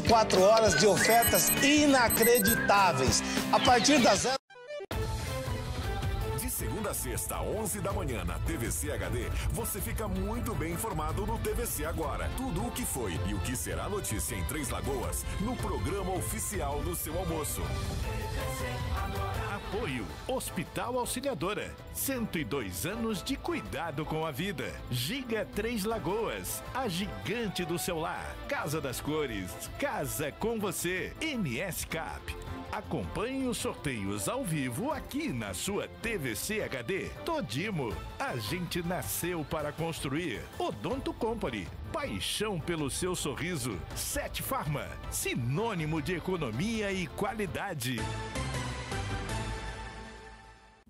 24 horas de ofertas inacreditáveis. A partir das zero... De segunda a sexta, 11 da manhã, na TVC HD, você fica muito bem informado no TVC Agora. Tudo o que foi e o que será notícia em Três Lagoas, no programa oficial do seu almoço. TVC Agora. Apoio Hospital Auxiliadora. 102 anos de cuidado com a vida. Giga Três Lagoas, a gigante do seu lar. Casa das Cores, casa com você. MS Cap. Acompanhe os sorteios ao vivo aqui na sua TVC HD. Todimo, a gente nasceu para construir. Odonto Company, paixão pelo seu sorriso. Sete Farma, sinônimo de economia e qualidade.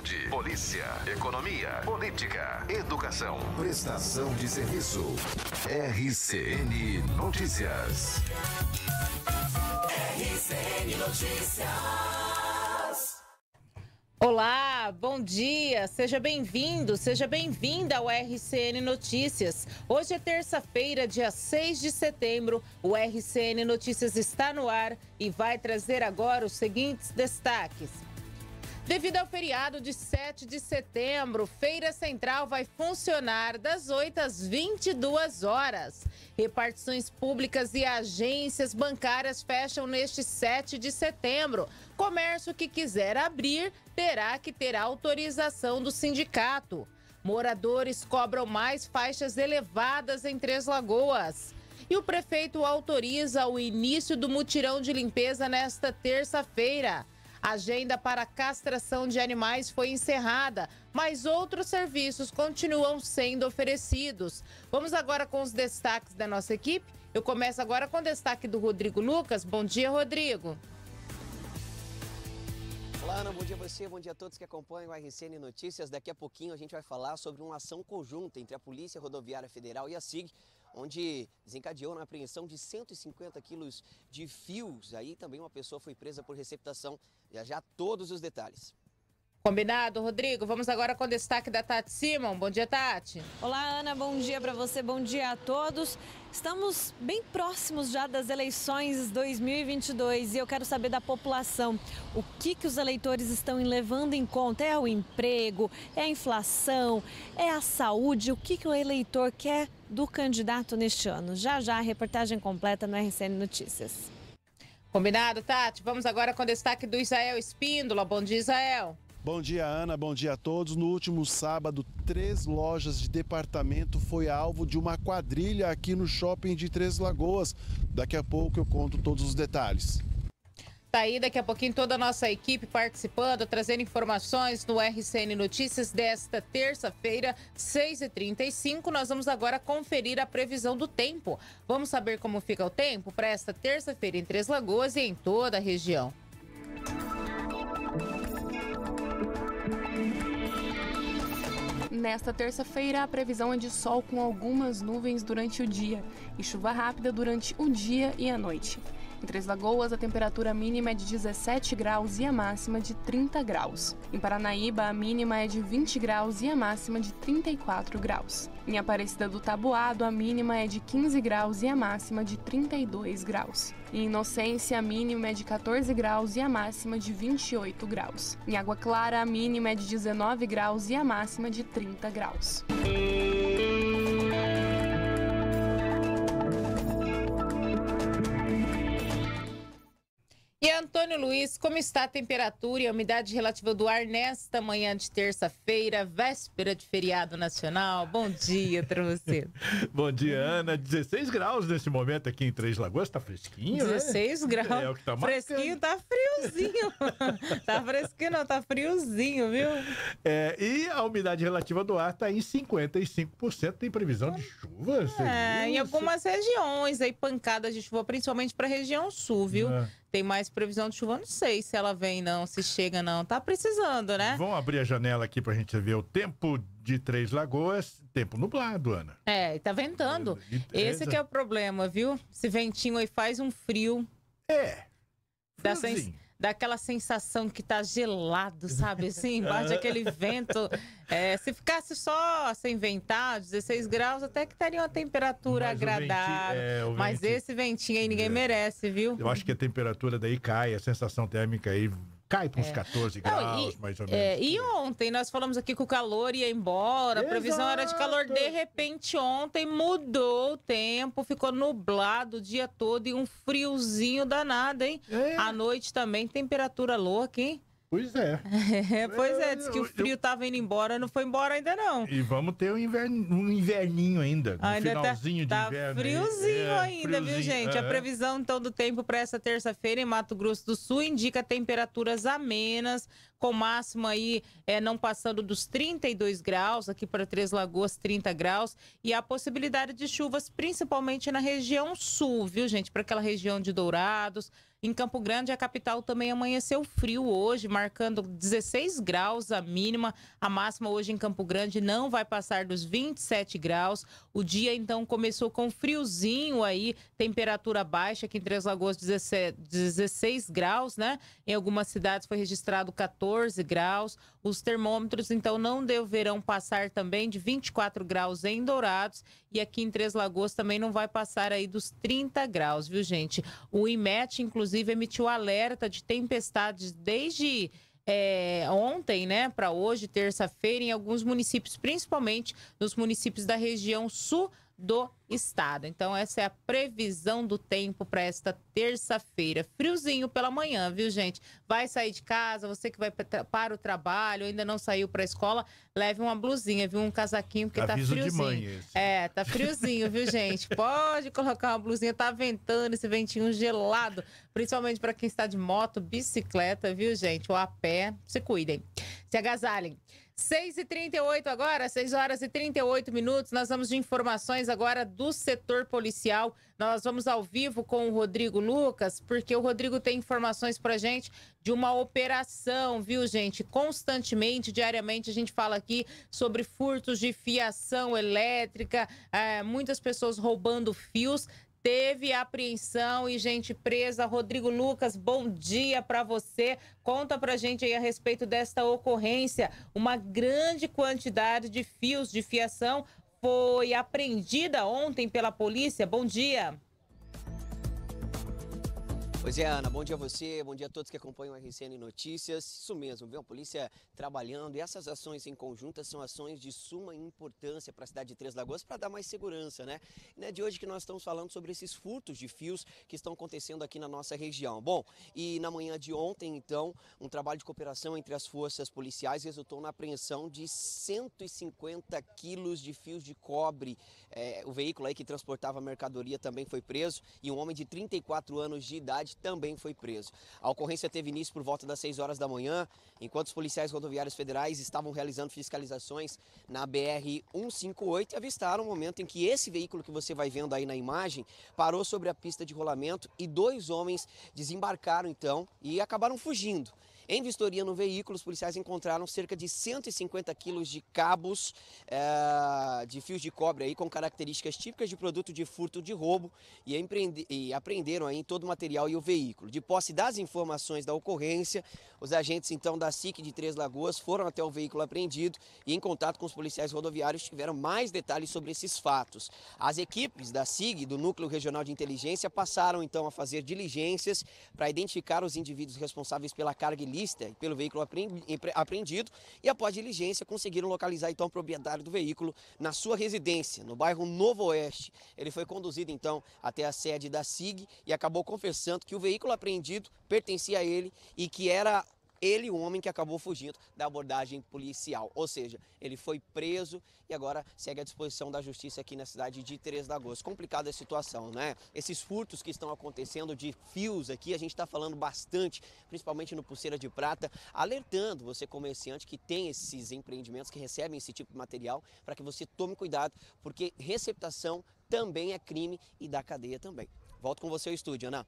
Saúde, polícia, economia, política, educação, prestação de serviço. RCN Notícias. RCN Notícias. Olá, bom dia, seja bem-vindo, seja bem-vinda ao RCN Notícias. Hoje é terça-feira, dia 6 de setembro, o RCN Notícias está no ar e vai trazer agora os seguintes destaques. Devido ao feriado de 7 de setembro, Feira Central vai funcionar das 8 às 22 horas. Repartições públicas e agências bancárias fecham neste 7 de setembro. Comércio que quiser abrir terá que ter autorização do sindicato. Moradores cobram mais faixas elevadas em Três Lagoas. E o prefeito autoriza o início do mutirão de limpeza nesta terça-feira. A agenda para castração de animais foi encerrada, mas outros serviços continuam sendo oferecidos. Vamos agora com os destaques da nossa equipe. Eu começo agora com o destaque do Rodrigo Lucas. Bom dia, Rodrigo. Olá, Ana, bom dia a você, bom dia a todos que acompanham a RCN Notícias. Daqui a pouquinho a gente vai falar sobre uma ação conjunta entre a Polícia Rodoviária Federal e a SIG onde desencadeou na apreensão de 150 quilos de fios. Aí também uma pessoa foi presa por receptação. Já já todos os detalhes. Combinado, Rodrigo. Vamos agora com o destaque da Tati Simon. Bom dia, Tati. Olá, Ana. Bom dia para você. Bom dia a todos. Estamos bem próximos já das eleições 2022 e eu quero saber da população o que, que os eleitores estão levando em conta. É o emprego, é a inflação, é a saúde, o que, que o eleitor quer do candidato neste ano. Já já a reportagem completa no RCN Notícias. Combinado, Tati? Vamos agora com o destaque do Israel Espíndola. Bom dia, Israel. Bom dia, Ana. Bom dia a todos. No último sábado, três lojas de departamento foi alvo de uma quadrilha aqui no shopping de Três Lagoas. Daqui a pouco eu conto todos os detalhes. Tá aí daqui a pouquinho toda a nossa equipe participando, trazendo informações no RCN Notícias desta terça-feira, 6h35. Nós vamos agora conferir a previsão do tempo. Vamos saber como fica o tempo para esta terça-feira em Três Lagoas e em toda a região. Nesta terça-feira, a previsão é de sol com algumas nuvens durante o dia e chuva rápida durante o dia e a noite. Em Três Lagoas, a temperatura mínima é de 17 graus e a máxima de 30 graus. Em Paranaíba, a mínima é de 20 graus e a máxima de 34 graus. Em Aparecida do Taboado a mínima é de 15 graus e a máxima de 32 graus. Em Inocência, a mínima é de 14 graus e a máxima de 28 graus. Em Água Clara, a mínima é de 19 graus e a máxima de 30 graus. E Antônio Luiz, como está a temperatura e a umidade relativa do ar nesta manhã de terça-feira, véspera de feriado nacional? Bom dia para você. Bom dia, Ana. 16 graus nesse momento aqui em Três Lagoas, está fresquinho, 16 né? graus. É, o que tá marcando. Fresquinho, tá friozinho. tá fresquinho, não, tá friozinho, viu? É, e a umidade relativa do ar tá em 55%, tem previsão de chuva? É, em algumas regiões, aí pancadas de chuva, principalmente para a região sul, viu? É tem mais previsão de chuva. Não sei se ela vem, não, se chega, não. Tá precisando, né? Vamos abrir a janela aqui pra gente ver o tempo de Três Lagoas, tempo nublado, Ana. É, tá ventando. É, Esse é, que é o problema, viu? Esse ventinho aí faz um frio. É. Dá, sens daquela sensação que tá gelado, sabe? Assim, embaixo daquele vento. É, se ficasse só sem ventar, 16 graus, até que estaria uma temperatura mas agradável. É, venti, é, mas esse ventinho aí ninguém é. merece, viu? Eu acho que a temperatura daí cai, a sensação térmica aí cai para uns é. 14 graus, Não, e, mais ou menos. É, e ontem nós falamos aqui que o calor ia embora, a previsão era de calor. De repente, ontem mudou o tempo, ficou nublado o dia todo e um friozinho danado, hein? É. À noite também, temperatura louca, hein? Pois é. é pois é, diz que eu, o frio eu... tava indo embora, não foi embora ainda não. E vamos ter um, inverno, um inverninho ainda, um ainda tá- finalzinho tá, de inverno. Tá friozinho é, ainda, friozinho, viu, gente? É. A previsão, então, do tempo para essa terça-feira em Mato Grosso do Sul indica temperaturas amenas, com máximo aí é, não passando dos 32 graus, aqui para Três Lagoas, 30 graus, e a possibilidade de chuvas, principalmente na região sul, viu, gente? Para aquela região de Dourados, em Campo Grande, a capital também amanheceu frio hoje, marcando 16 graus a mínima. A máxima hoje em Campo Grande não vai passar dos 27 graus. O dia então começou com friozinho aí, temperatura baixa aqui em Três Lagoas, 16 graus, né? Em algumas cidades foi registrado 14 graus. Os termômetros então não deverão passar também de 24 graus em Dourados e aqui em Três Lagoas também não vai passar aí dos 30 graus, viu, gente? O IMET inclusive inclusive, emitiu alerta de tempestades desde é, ontem, né, para hoje, terça-feira, em alguns municípios, principalmente nos municípios da região sul do estado. Então, essa é a previsão do tempo para esta terça-feira. Friozinho pela manhã, viu, gente? Vai sair de casa, você que vai para o trabalho, ainda não saiu para a escola, leve uma blusinha, viu? Um casaquinho, porque tá Aviso tá friozinho. De manhã, é, tá friozinho, viu, gente? Pode colocar uma blusinha, tá ventando esse ventinho gelado, principalmente para quem está de moto, bicicleta, viu, gente? Ou a pé, se cuidem. Se agasalhem. 6 e 38 agora, 6 horas e 38 minutos. Nós vamos de informações agora do setor policial. Nós vamos ao vivo com o Rodrigo Lucas, porque o Rodrigo tem informações para gente de uma operação, viu, gente? Constantemente, diariamente, a gente fala aqui sobre furtos de fiação elétrica, é, muitas pessoas roubando fios teve apreensão e gente presa. Rodrigo Lucas, bom dia para você. Conta para gente aí a respeito desta ocorrência. Uma grande quantidade de fios de fiação foi apreendida ontem pela polícia. Bom dia. Pois é, Ana, bom dia a você, bom dia a todos que acompanham o RCN Notícias. Isso mesmo, viu? A polícia trabalhando e essas ações em conjunta são ações de suma importância para a cidade de Três Lagoas para dar mais segurança, né? E não é de hoje que nós estamos falando sobre esses furtos de fios que estão acontecendo aqui na nossa região. Bom, e na manhã de ontem, então, um trabalho de cooperação entre as forças policiais resultou na apreensão de 150 quilos de fios de cobre. É, o veículo aí que transportava mercadoria também foi preso e um homem de 34 anos de idade também foi preso. A ocorrência teve início por volta das 6 horas da manhã, enquanto os policiais rodoviários federais estavam realizando fiscalizações na BR 158 e avistaram o momento em que esse veículo que você vai vendo aí na imagem parou sobre a pista de rolamento e dois homens desembarcaram então e acabaram fugindo. Em vistoria no veículo, os policiais encontraram cerca de 150 quilos de cabos é, de fios de cobre aí, com características típicas de produto de furto de roubo e, e apreenderam aí todo o material e o veículo. De posse das informações da ocorrência, os agentes então da SIC de Três Lagoas foram até o veículo apreendido e em contato com os policiais rodoviários tiveram mais detalhes sobre esses fatos. As equipes da SIG, do Núcleo Regional de Inteligência, passaram então a fazer diligências para identificar os indivíduos responsáveis pela carga ilícita e pelo veículo apreendido e após diligência conseguiram localizar então o proprietário do veículo na sua residência, no bairro Novo Oeste. Ele foi conduzido então até a sede da SIG e acabou confessando que o veículo apreendido pertencia a ele e que era ele o homem que acabou fugindo da abordagem policial. Ou seja, ele foi preso e agora segue à disposição da justiça aqui na cidade de Três Lagoas. Complicada a situação, né? Esses furtos que estão acontecendo de fios aqui, a gente está falando bastante, principalmente no Pulseira de Prata, alertando você comerciante que tem esses empreendimentos, que recebem esse tipo de material, para que você tome cuidado, porque receptação também é crime e dá cadeia também. Volto com você ao estúdio, Ana.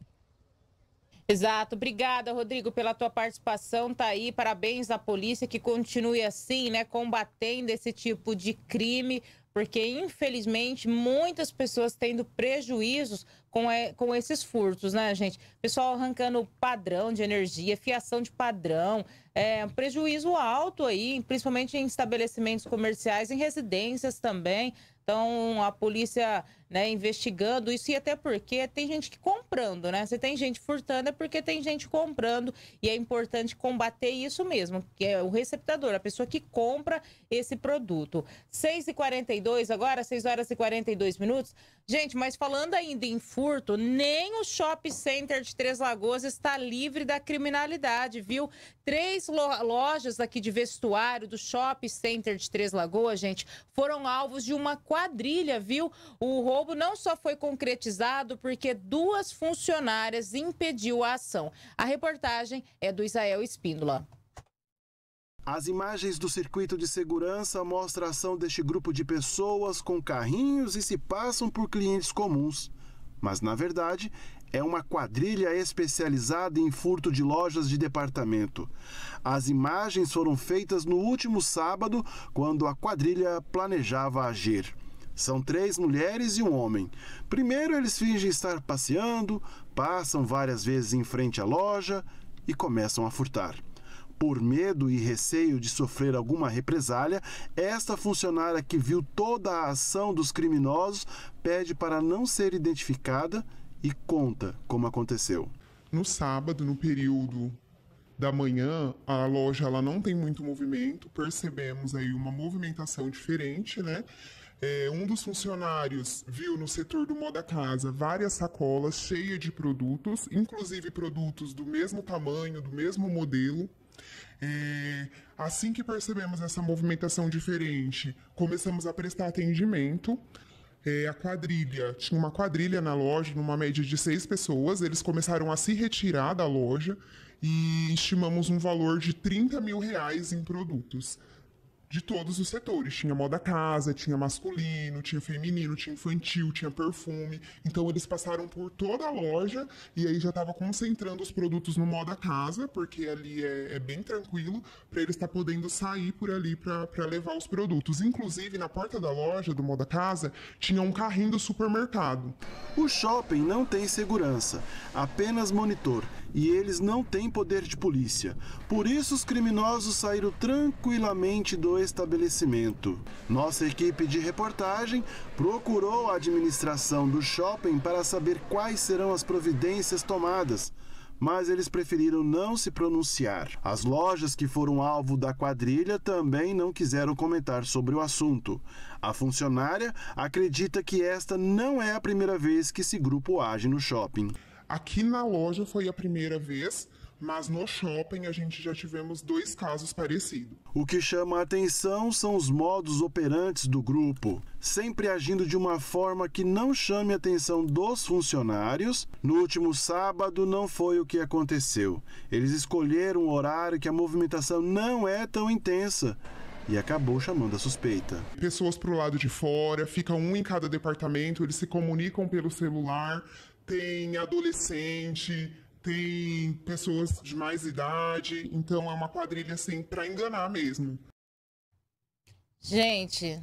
Exato. Obrigada, Rodrigo, pela tua participação. Tá aí. Parabéns à polícia que continue assim, né, combatendo esse tipo de crime, porque infelizmente muitas pessoas tendo prejuízos com, é, com esses furtos, né, gente? Pessoal arrancando padrão de energia, fiação de padrão, é, prejuízo alto aí, principalmente em estabelecimentos comerciais, em residências também. Então, a polícia né, investigando isso e até porque tem gente que comprando, né? Se tem gente furtando é porque tem gente comprando e é importante combater isso mesmo, que é o receptador, a pessoa que compra esse produto. 6h42 agora, 6 horas e 42 minutos. Gente, mas falando ainda em furto, curto, nem o shopping center de Três Lagoas está livre da criminalidade, viu? Três lojas aqui de vestuário do shopping center de Três Lagoas, gente, foram alvos de uma quadrilha, viu? O roubo não só foi concretizado porque duas funcionárias impediu a ação. A reportagem é do Israel Espíndola. As imagens do circuito de segurança mostram a ação deste grupo de pessoas com carrinhos e se passam por clientes comuns mas na verdade é uma quadrilha especializada em furto de lojas de departamento. As imagens foram feitas no último sábado, quando a quadrilha planejava agir. São três mulheres e um homem. Primeiro, eles fingem estar passeando, passam várias vezes em frente à loja e começam a furtar. Por medo e receio de sofrer alguma represália, esta funcionária que viu toda a ação dos criminosos pede para não ser identificada e conta como aconteceu. No sábado, no período da manhã, a loja ela não tem muito movimento, percebemos aí uma movimentação diferente, né? É, um dos funcionários viu no setor do Moda Casa várias sacolas cheias de produtos, inclusive produtos do mesmo tamanho, do mesmo modelo, assim que percebemos essa movimentação diferente, começamos a prestar atendimento. É, a quadrilha, tinha uma quadrilha na loja, numa média de seis pessoas, eles começaram a se retirar da loja e estimamos um valor de 30 mil reais em produtos de todos os setores. Tinha moda casa, tinha masculino, tinha feminino, tinha infantil, tinha perfume. Então eles passaram por toda a loja e aí já estava concentrando os produtos no moda casa, porque ali é, é bem tranquilo, para eles estar tá podendo sair por ali para levar os produtos. Inclusive, na porta da loja do moda casa, tinha um carrinho do supermercado. O shopping não tem segurança, apenas monitor e eles não têm poder de polícia. Por isso, os criminosos saíram tranquilamente do estabelecimento. Nossa equipe de reportagem procurou a administração do shopping para saber quais serão as providências tomadas mas eles preferiram não se pronunciar. As lojas que foram alvo da quadrilha também não quiseram comentar sobre o assunto. A funcionária acredita que esta não é a primeira vez que esse grupo age no shopping. Aqui na loja foi a primeira vez, mas no shopping a gente já tivemos dois casos parecidos. O que chama a atenção são os modos operantes do grupo, sempre agindo de uma forma que não chame a atenção dos funcionários. No último sábado não foi o que aconteceu. Eles escolheram um horário que a movimentação não é tão intensa e acabou chamando a suspeita. Pessoas pro lado de fora, fica um em cada departamento, eles se comunicam pelo celular, tem adolescente, tem pessoas de mais idade, então é uma quadrilha assim para enganar mesmo. Gente,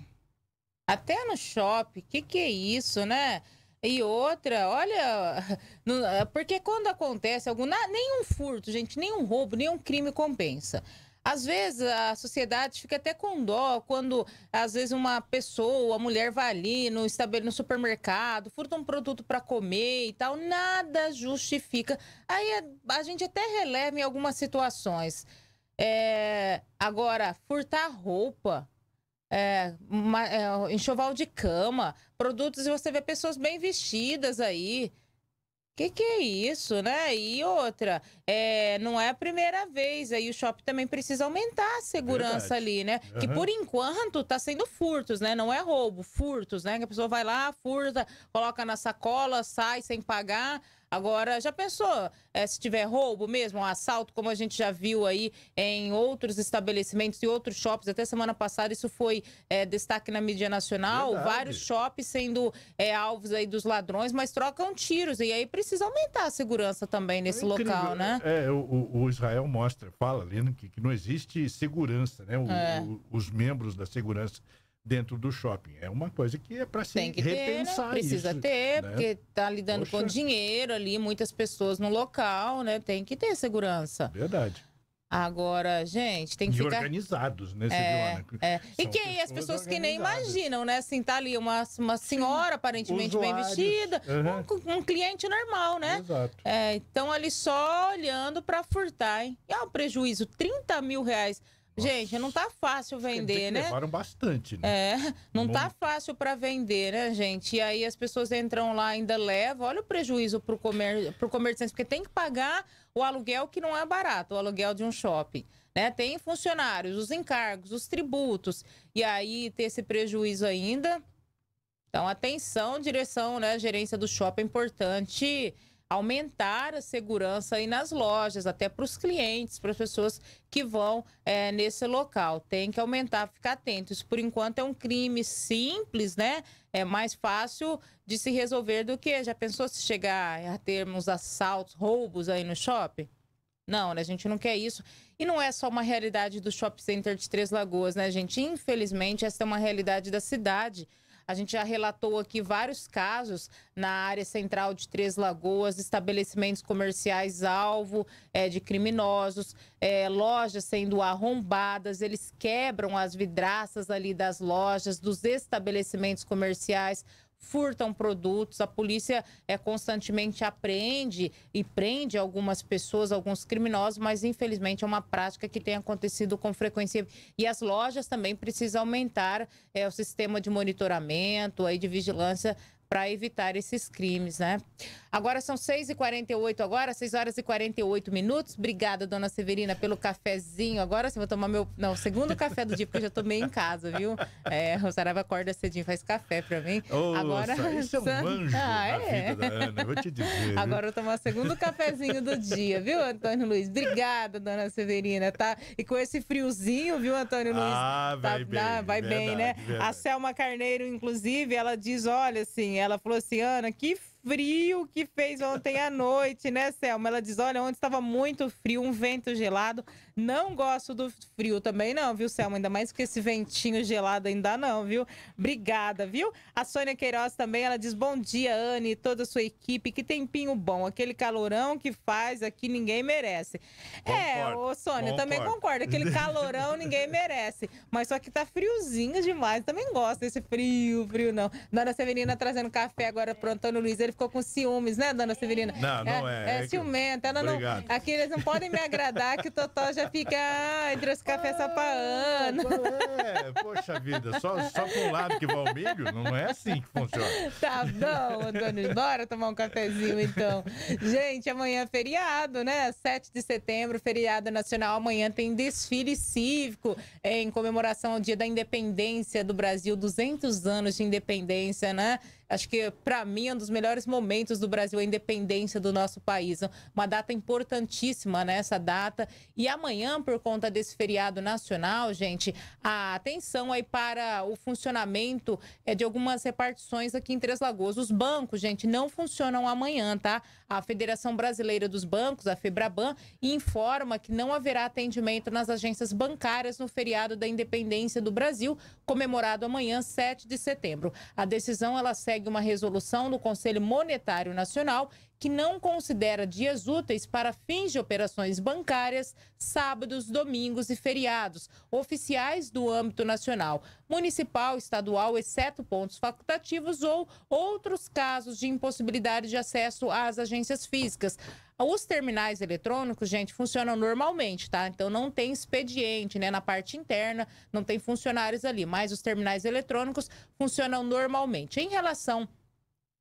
até no shopping, que que é isso, né? E outra, olha, ah, porque quando acontece algum, nenhum furto, gente, nenhum roubo, nenhum crime compensa. Às vezes a sociedade fica até com dó quando, às vezes, uma pessoa, uma mulher vai ali no, no supermercado, furta um produto para comer e tal, nada justifica. Aí a, é, a gente até releva em algumas situações. É, agora, furtar roupa, é, uma, é, enxoval de cama, produtos e você vê pessoas bem vestidas aí, que que é isso, né? E outra, é, não é a primeira vez. Aí o shopping também precisa aumentar a segurança Verdade. ali, né? Uhum. Que por enquanto tá sendo furtos, né? Não é roubo, furtos, né? Que a pessoa vai lá, furta, coloca na sacola, sai sem pagar. Agora, já pensou é, se tiver roubo mesmo, um assalto, como a gente já viu aí em outros estabelecimentos e outros shops? Até semana passada isso foi é, destaque na mídia nacional. Verdade. Vários shops sendo é, alvos aí dos ladrões, mas trocam tiros. E aí precisa aumentar a segurança também nesse é local, né? né? É, o, o, Israel mostra, fala, ali que, que não existe segurança, né? O, é. o, os membros da segurança dentro do shopping. É uma coisa que é para se que né? repensar ter, Precisa isso, ter, né? porque tá lidando Poxa. com dinheiro ali, muitas pessoas no local, né? Tem que ter segurança. Verdade. Agora, gente, tem que e ficar... organizados, né? É, é. E quem? Pessoas as pessoas que nem imaginam, né? Assim, tá ali uma, uma senhora aparentemente Usuários. bem vestida, uhum. um, um, cliente normal, né? Exato. É, então, ali só olhando para furtar, hein? E é um prejuízo, 30 mil reais Gente, não tá fácil vender, né? Levaram bastante, né? É, não está tá fácil para vender, né, gente? E aí as pessoas entram lá, ainda levam. Olha o prejuízo pro, comer, pro comerciante, porque tem que pagar o aluguel que não é barato, o aluguel de um shopping. Né? Tem funcionários, os encargos, os tributos. E aí ter esse prejuízo ainda. Então, atenção, direção, né? Gerência do shopping é importante aumentar a segurança aí nas lojas, até para os clientes, para as pessoas que vão é, nesse local. Tem que aumentar, ficar atento. Isso, por enquanto, é um crime simples, né? É mais fácil de se resolver do que. Já pensou se chegar a termos assaltos, roubos aí no shopping? Não, né? A gente não quer isso. E não é só uma realidade do shopping center de Três Lagoas, né, gente? Infelizmente, essa é uma realidade da cidade. A gente já relatou aqui vários casos na área central de Três Lagoas, estabelecimentos comerciais alvo é, de criminosos, é, lojas sendo arrombadas, eles quebram as vidraças ali das lojas, dos estabelecimentos comerciais furtam produtos, a polícia é, constantemente apreende e prende algumas pessoas, alguns criminosos, mas infelizmente é uma prática que tem acontecido com frequência. E as lojas também precisam aumentar é, o sistema de monitoramento, aí, de vigilância para evitar esses crimes, né? Agora são 6h48 agora, 6 horas e 48 minutos. Obrigada, dona Severina, pelo cafezinho. Agora sim, vou tomar meu. Não, segundo café do dia, porque eu já tomei em casa, viu? É, Rosarava acorda cedinho, faz café pra mim. agora. Isso ah, é um ah, é. da Ana, vou te dizer. Agora eu vou tomar o segundo cafezinho do dia, viu, Antônio Luiz? Obrigada, dona Severina, tá? E com esse friozinho, viu, Antônio Luiz? Ah, vai tá, bem. Tá, vai verdade, bem, né? Verdade. A Selma Carneiro, inclusive, ela diz: olha, assim, ela falou assim, Ana, que frio que fez ontem à noite, né, Selma? Ela diz: olha, ontem estava muito frio, um vento gelado. Não gosto do frio também, não, viu, Selma? Ainda mais que esse ventinho gelado ainda não, viu? Obrigada, viu? A Sônia Queiroz também, ela diz: bom dia, Anne e toda a sua equipe. Que tempinho bom. Aquele calorão que faz aqui, ninguém merece. Concordo, é, ô, Sônia, concordo. também concordo. Aquele calorão ninguém merece. Mas só que tá friozinho demais. Também gosto desse frio, frio não. Dona Severina trazendo café agora pro Antônio Luiz. Ele ficou com ciúmes, né, Dona Severina? Não, não é. É, é, é ciumenta. Ela não, aqui eles não podem me agradar que o Totó já fica ah, entre os cafés ah, É, poxa vida, só, só com um lado que vai o milho? Não é assim que funciona. Tá bom, Antônio, bora tomar um cafezinho então. Gente, amanhã é feriado, né? 7 de setembro, feriado nacional. Amanhã tem desfile cívico em comemoração ao Dia da Independência do Brasil, 200 anos de independência, né? Acho que, para mim, é um dos melhores momentos do Brasil, a independência do nosso país. Uma data importantíssima nessa né, data. E amanhã, por conta desse feriado nacional, gente, a atenção aí para o funcionamento é de algumas repartições aqui em Três Lagoas. Os bancos, gente, não funcionam amanhã, tá? A Federação Brasileira dos Bancos, a Febraban, informa que não haverá atendimento nas agências bancárias no feriado da Independência do Brasil, comemorado amanhã, 7 de setembro. A decisão ela segue uma resolução do Conselho Monetário Nacional que não considera dias úteis para fins de operações bancárias, sábados, domingos e feriados, oficiais do âmbito nacional, municipal, estadual, exceto pontos facultativos ou outros casos de impossibilidade de acesso às agências físicas. Os terminais eletrônicos, gente, funcionam normalmente, tá? Então não tem expediente, né? Na parte interna, não tem funcionários ali, mas os terminais eletrônicos funcionam normalmente. Em relação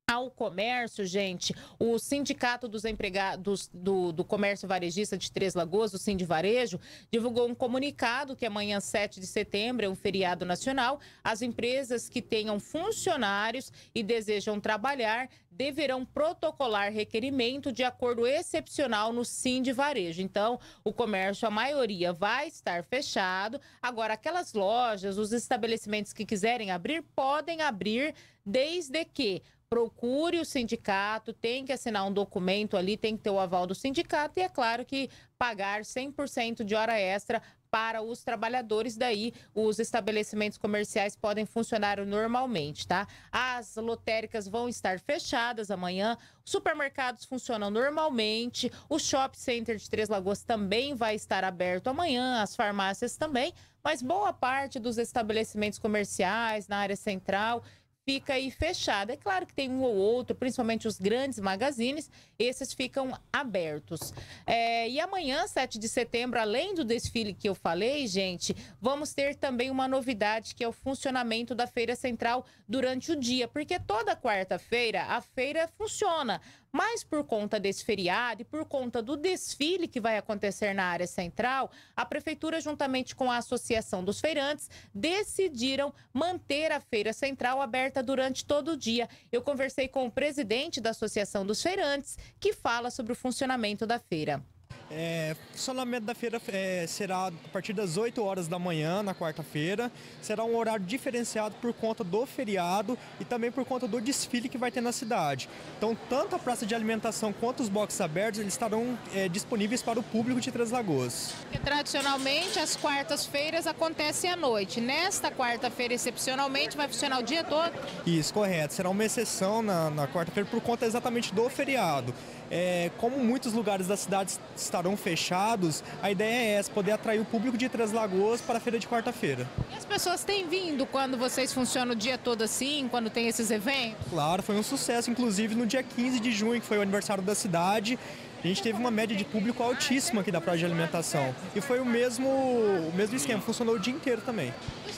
ao comércio, gente. O Sindicato dos Empregados do, do Comércio Varejista de Três Lagoas, o Sind Varejo, divulgou um comunicado que amanhã, 7 de setembro, é um feriado nacional. As empresas que tenham funcionários e desejam trabalhar deverão protocolar requerimento de acordo excepcional no Sind Varejo. Então, o comércio, a maioria, vai estar fechado. Agora, aquelas lojas, os estabelecimentos que quiserem abrir, podem abrir desde que procure o sindicato, tem que assinar um documento ali, tem que ter o aval do sindicato e é claro que pagar 100% de hora extra para os trabalhadores, daí os estabelecimentos comerciais podem funcionar normalmente, tá? As lotéricas vão estar fechadas amanhã, supermercados funcionam normalmente, o shopping center de Três Lagoas também vai estar aberto amanhã, as farmácias também, mas boa parte dos estabelecimentos comerciais na área central fica aí fechada. É claro que tem um ou outro, principalmente os grandes magazines, esses ficam abertos. É, e amanhã, 7 de setembro, além do desfile que eu falei, gente, vamos ter também uma novidade que é o funcionamento da Feira Central durante o dia, porque toda quarta-feira a feira funciona, mas por conta desse feriado e por conta do desfile que vai acontecer na área central, a prefeitura, juntamente com a Associação dos Feirantes, decidiram manter a feira central aberta durante todo o dia. Eu conversei com o presidente da Associação dos Feirantes, que fala sobre o funcionamento da feira. É, o funcionamento da feira é, será a partir das 8 horas da manhã, na quarta-feira. Será um horário diferenciado por conta do feriado e também por conta do desfile que vai ter na cidade. Então, tanto a praça de alimentação quanto os boxes abertos eles estarão é, disponíveis para o público de Três Lagoas. Tradicionalmente, as quartas-feiras acontecem à noite. Nesta quarta-feira, excepcionalmente, vai funcionar o dia todo? Isso, correto. Será uma exceção na, na quarta-feira por conta exatamente do feriado. É, como muitos lugares da cidade estarão fechados, a ideia é essa, poder atrair o público de Três Lagoas para a feira de quarta-feira. E as pessoas têm vindo quando vocês funcionam o dia todo assim, quando tem esses eventos? Claro, foi um sucesso, inclusive no dia 15 de junho, que foi o aniversário da cidade, a gente teve uma média de público altíssima aqui da praia de alimentação. E foi o mesmo, o mesmo esquema, funcionou o dia inteiro também.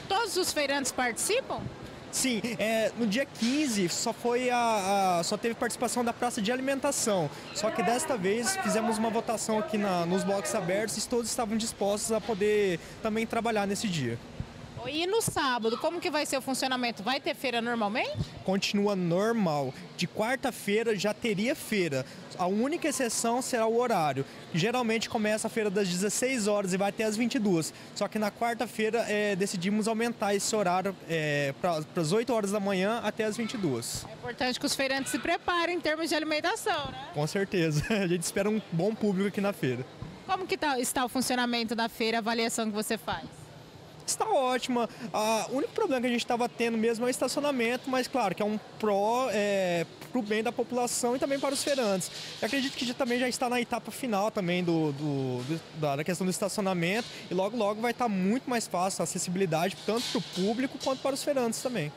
Todos os feirantes participam? Sim, é, no dia 15 só foi a, a, só teve participação da praça de alimentação. Só que desta vez fizemos uma votação aqui na, nos blocos abertos e todos estavam dispostos a poder também trabalhar nesse dia. E no sábado, como que vai ser o funcionamento? Vai ter feira normalmente? Continua normal. De quarta-feira já teria feira. A única exceção será o horário. Geralmente começa a feira das 16 horas e vai até as 22. Só que na quarta-feira é, decidimos aumentar esse horário é, para as 8 horas da manhã até as 22. É importante que os feirantes se preparem em termos de alimentação, né? Com certeza. A gente espera um bom público aqui na feira. Como que tá, está o funcionamento da feira, a avaliação que você faz? está ótima. A o único problema que a gente estava tendo mesmo é o estacionamento, mas claro que é um pró é, para o bem da população e também para os feirantes. Eu acredito que já, também já está na etapa final também do, do, do da, questão do estacionamento e logo logo vai estar tá muito mais fácil a acessibilidade tanto para o público quanto para os feirantes também.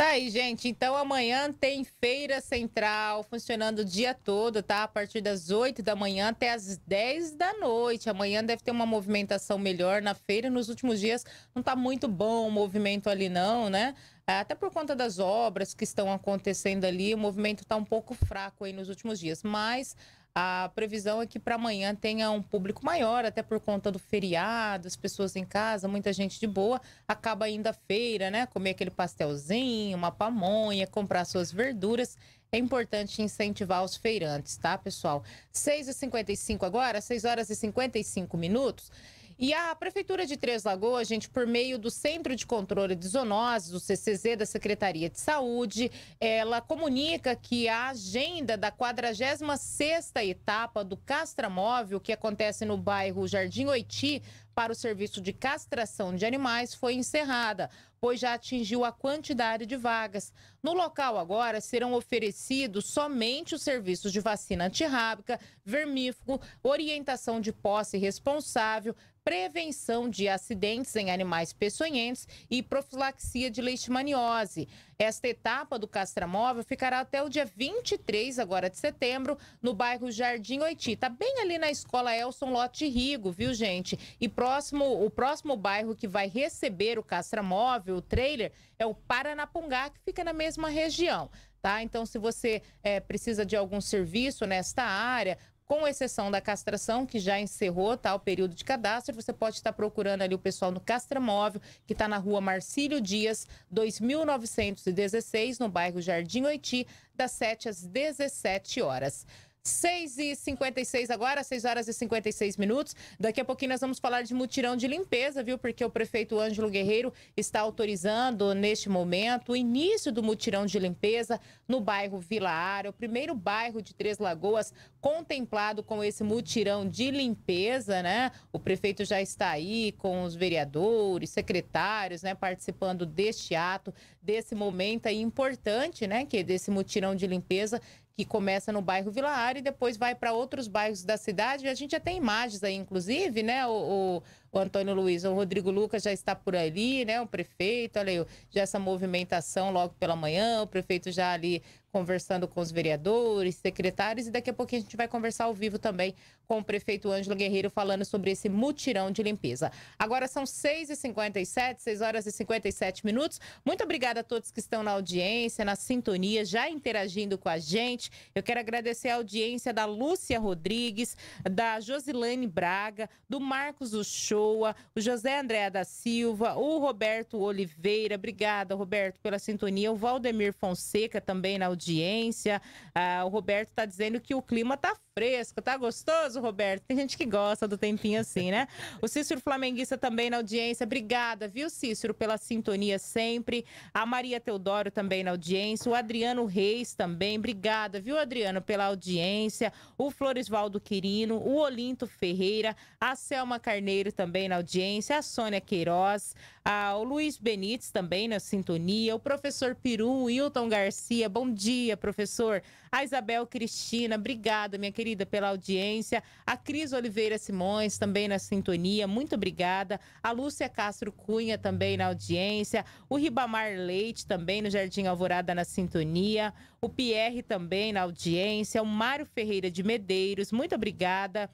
Tá aí, gente. Então amanhã tem Feira Central funcionando o dia todo, tá? A partir das 8 da manhã até as 10 da noite. Amanhã deve ter uma movimentação melhor na feira. Nos últimos dias não tá muito bom o movimento ali, não, né? É, até por conta das obras que estão acontecendo ali, o movimento tá um pouco fraco aí nos últimos dias. Mas a previsão é que para amanhã tenha um público maior, até por conta do feriado, as pessoas em casa, muita gente de boa, acaba ainda a feira, né? Comer aquele pastelzinho, uma pamonha, comprar suas verduras. É importante incentivar os feirantes, tá, pessoal? 6h55 agora, 6 horas e 55 minutos. E a Prefeitura de Três Lagoas, gente, por meio do Centro de Controle de Zoonoses, o CCZ da Secretaria de Saúde, ela comunica que a agenda da 46ª etapa do castramóvel, que acontece no bairro Jardim Oiti, para o serviço de castração de animais foi encerrada, pois já atingiu a quantidade de vagas. No local agora serão oferecidos somente os serviços de vacina antirrábica, vermífugo, orientação de posse responsável, prevenção de acidentes em animais peçonhentos e profilaxia de leishmaniose. Esta etapa do castramóvel ficará até o dia 23 agora de setembro no bairro Jardim Oiti. Tá bem ali na escola Elson Lote Rigo, viu, gente? E próximo, o próximo bairro que vai receber o castramóvel, o trailer, é o Paranapungá, que fica na mesma região. Tá? Então, se você é, precisa de algum serviço nesta área, com exceção da castração, que já encerrou tá, o período de cadastro. Você pode estar procurando ali o pessoal no Castramóvel, que está na rua Marcílio Dias, 2916, no bairro Jardim Oiti, das 7 às 17 horas. 6 e 56 agora, 6 horas e 56 minutos. Daqui a pouquinho nós vamos falar de mutirão de limpeza, viu? Porque o prefeito Ângelo Guerreiro está autorizando neste momento o início do mutirão de limpeza no bairro Vila Ara, o primeiro bairro de Três Lagoas contemplado com esse mutirão de limpeza, né? O prefeito já está aí com os vereadores, secretários, né, participando deste ato, desse momento aí importante, né, que é desse mutirão de limpeza que começa no bairro Vila Área e depois vai para outros bairros da cidade. A gente já tem imagens aí, inclusive, né? O, o, o Antônio Luiz, o Rodrigo Lucas já está por ali, né? O prefeito, olha aí, já essa movimentação logo pela manhã, o prefeito já ali conversando com os vereadores, secretários, e daqui a pouco a gente vai conversar ao vivo também com o prefeito Ângelo Guerreiro falando sobre esse mutirão de limpeza. Agora são 6h57, 6 horas e 57 minutos. Muito obrigada a todos que estão na audiência, na sintonia, já interagindo com a gente. Eu quero agradecer a audiência da Lúcia Rodrigues, da Josilane Braga, do Marcos Uchoa, o José André da Silva, o Roberto Oliveira. Obrigada, Roberto, pela sintonia. O Valdemir Fonseca também na audiência audiência. Ah, o Roberto está dizendo que o clima está fresco, tá gostoso, Roberto? Tem gente que gosta do tempinho assim, né? O Cícero Flamenguista também na audiência. Obrigada, viu, Cícero, pela sintonia sempre. A Maria Teodoro também na audiência. O Adriano Reis também. Obrigada, viu, Adriano, pela audiência. O Floresvaldo Quirino, o Olinto Ferreira, a Selma Carneiro também na audiência, a Sônia Queiroz, a, o Luiz Benites também na sintonia, o professor Peru, Hilton Garcia. Bom dia, professor. A Isabel Cristina, obrigada, minha querida querida, pela audiência. A Cris Oliveira Simões também na sintonia, muito obrigada. A Lúcia Castro Cunha também na audiência. O Ribamar Leite também no Jardim Alvorada na sintonia. O Pierre também na audiência. O Mário Ferreira de Medeiros, muito obrigada.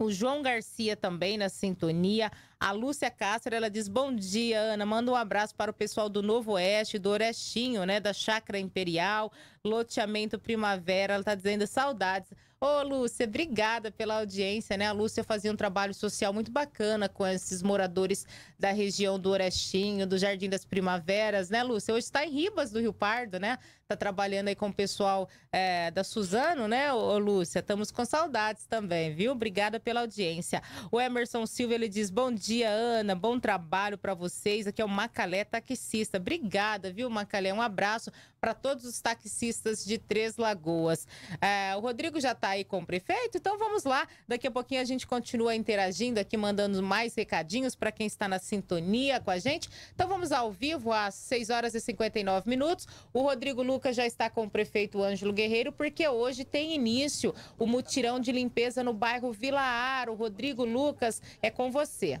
O João Garcia também na sintonia. A Lúcia Castro, ela diz: Bom dia, Ana. Manda um abraço para o pessoal do Novo Oeste, do Orestinho, né? Da Chácara Imperial, Loteamento Primavera. Ela está dizendo saudades. Ô, Lúcia, obrigada pela audiência, né? A Lúcia fazia um trabalho social muito bacana com esses moradores da região do Orestinho, do Jardim das Primaveras, né, Lúcia? Hoje está em Ribas do Rio Pardo, né? Tá trabalhando aí com o pessoal é, da Suzano, né, ô, Lúcia? Estamos com saudades também, viu? Obrigada pela audiência. O Emerson Silva, ele diz, bom dia, Ana, bom trabalho para vocês. Aqui é o Macalé Taxista. Obrigada, viu, Macalé? Um abraço para todos os taxistas de Três Lagoas. É, o Rodrigo já está aí com o prefeito, então vamos lá. Daqui a pouquinho a gente continua interagindo aqui, mandando mais recadinhos para quem está na sintonia com a gente. Então vamos ao vivo às 6 horas e 59 minutos. O Rodrigo Lucas já está com o prefeito Ângelo Guerreiro, porque hoje tem início o mutirão de limpeza no bairro Vila Aro. Rodrigo Lucas, é com você.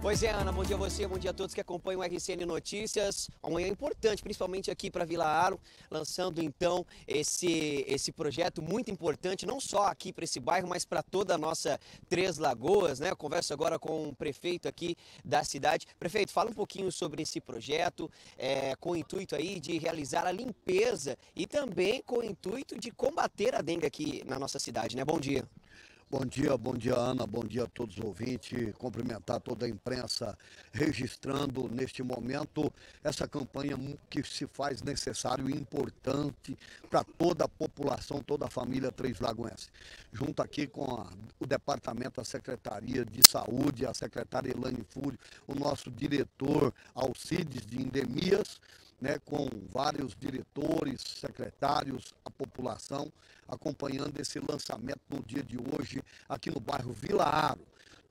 Pois é, Ana, bom dia a você, bom dia a todos que acompanham o RCN Notícias. Amanhã é importante, principalmente aqui para Vila Aro, lançando então esse, esse projeto muito importante, não só aqui para esse bairro, mas para toda a nossa Três Lagoas, né? Eu converso agora com o prefeito aqui da cidade. Prefeito, fala um pouquinho sobre esse projeto, é, com o intuito aí de realizar a limpeza e também com o intuito de combater a dengue aqui na nossa cidade, né? Bom dia. Bom dia, bom dia, Ana, bom dia a todos os ouvintes. Cumprimentar toda a imprensa registrando neste momento essa campanha que se faz necessário e importante para toda a população, toda a família Três Lagoense. Junto aqui com a, o departamento, a Secretaria de Saúde, a secretária Elane Fúrio, o nosso diretor Alcides de Endemias né, com vários diretores, secretários, a população, acompanhando esse lançamento no dia de hoje aqui no bairro Vila Aro.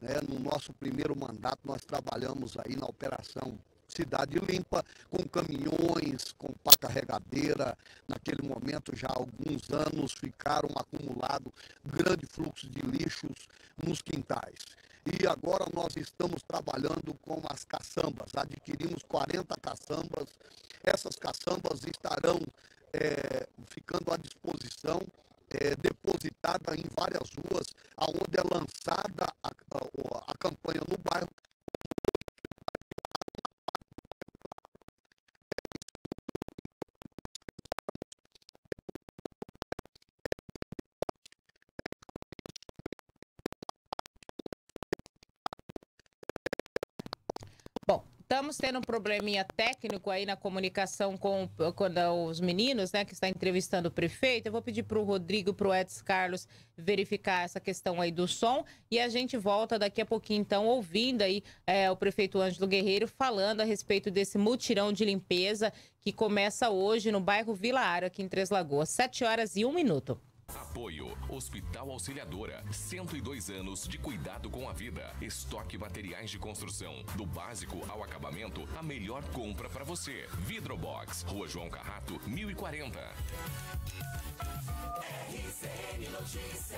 Né, no nosso primeiro mandato, nós trabalhamos aí na operação Cidade Limpa, com caminhões, com pá carregadeira. Naquele momento, já há alguns anos, ficaram acumulado grande fluxo de lixos nos quintais. E agora nós estamos trabalhando com as caçambas. Adquirimos 40 caçambas. Essas caçambas estarão é, ficando à disposição, é, depositada em várias ruas, aonde é lançada a, a, a campanha no bairro Estamos tendo um probleminha técnico aí na comunicação com, com é os meninos, né, que está entrevistando o prefeito. Eu vou pedir para o Rodrigo e para o Edson Carlos verificar essa questão aí do som e a gente volta daqui a pouquinho, então, ouvindo aí é, o prefeito Ângelo Guerreiro falando a respeito desse mutirão de limpeza que começa hoje no bairro Vila Ara, aqui em Três Lagoas. Sete horas e um minuto. Apoio Hospital Auxiliadora, 102 anos de cuidado com a vida. Estoque materiais de construção, do básico ao acabamento, a melhor compra para você. Vidrobox, Rua João Carrato, 1040. RCN Notícias.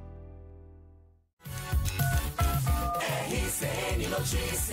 RCN Notícias.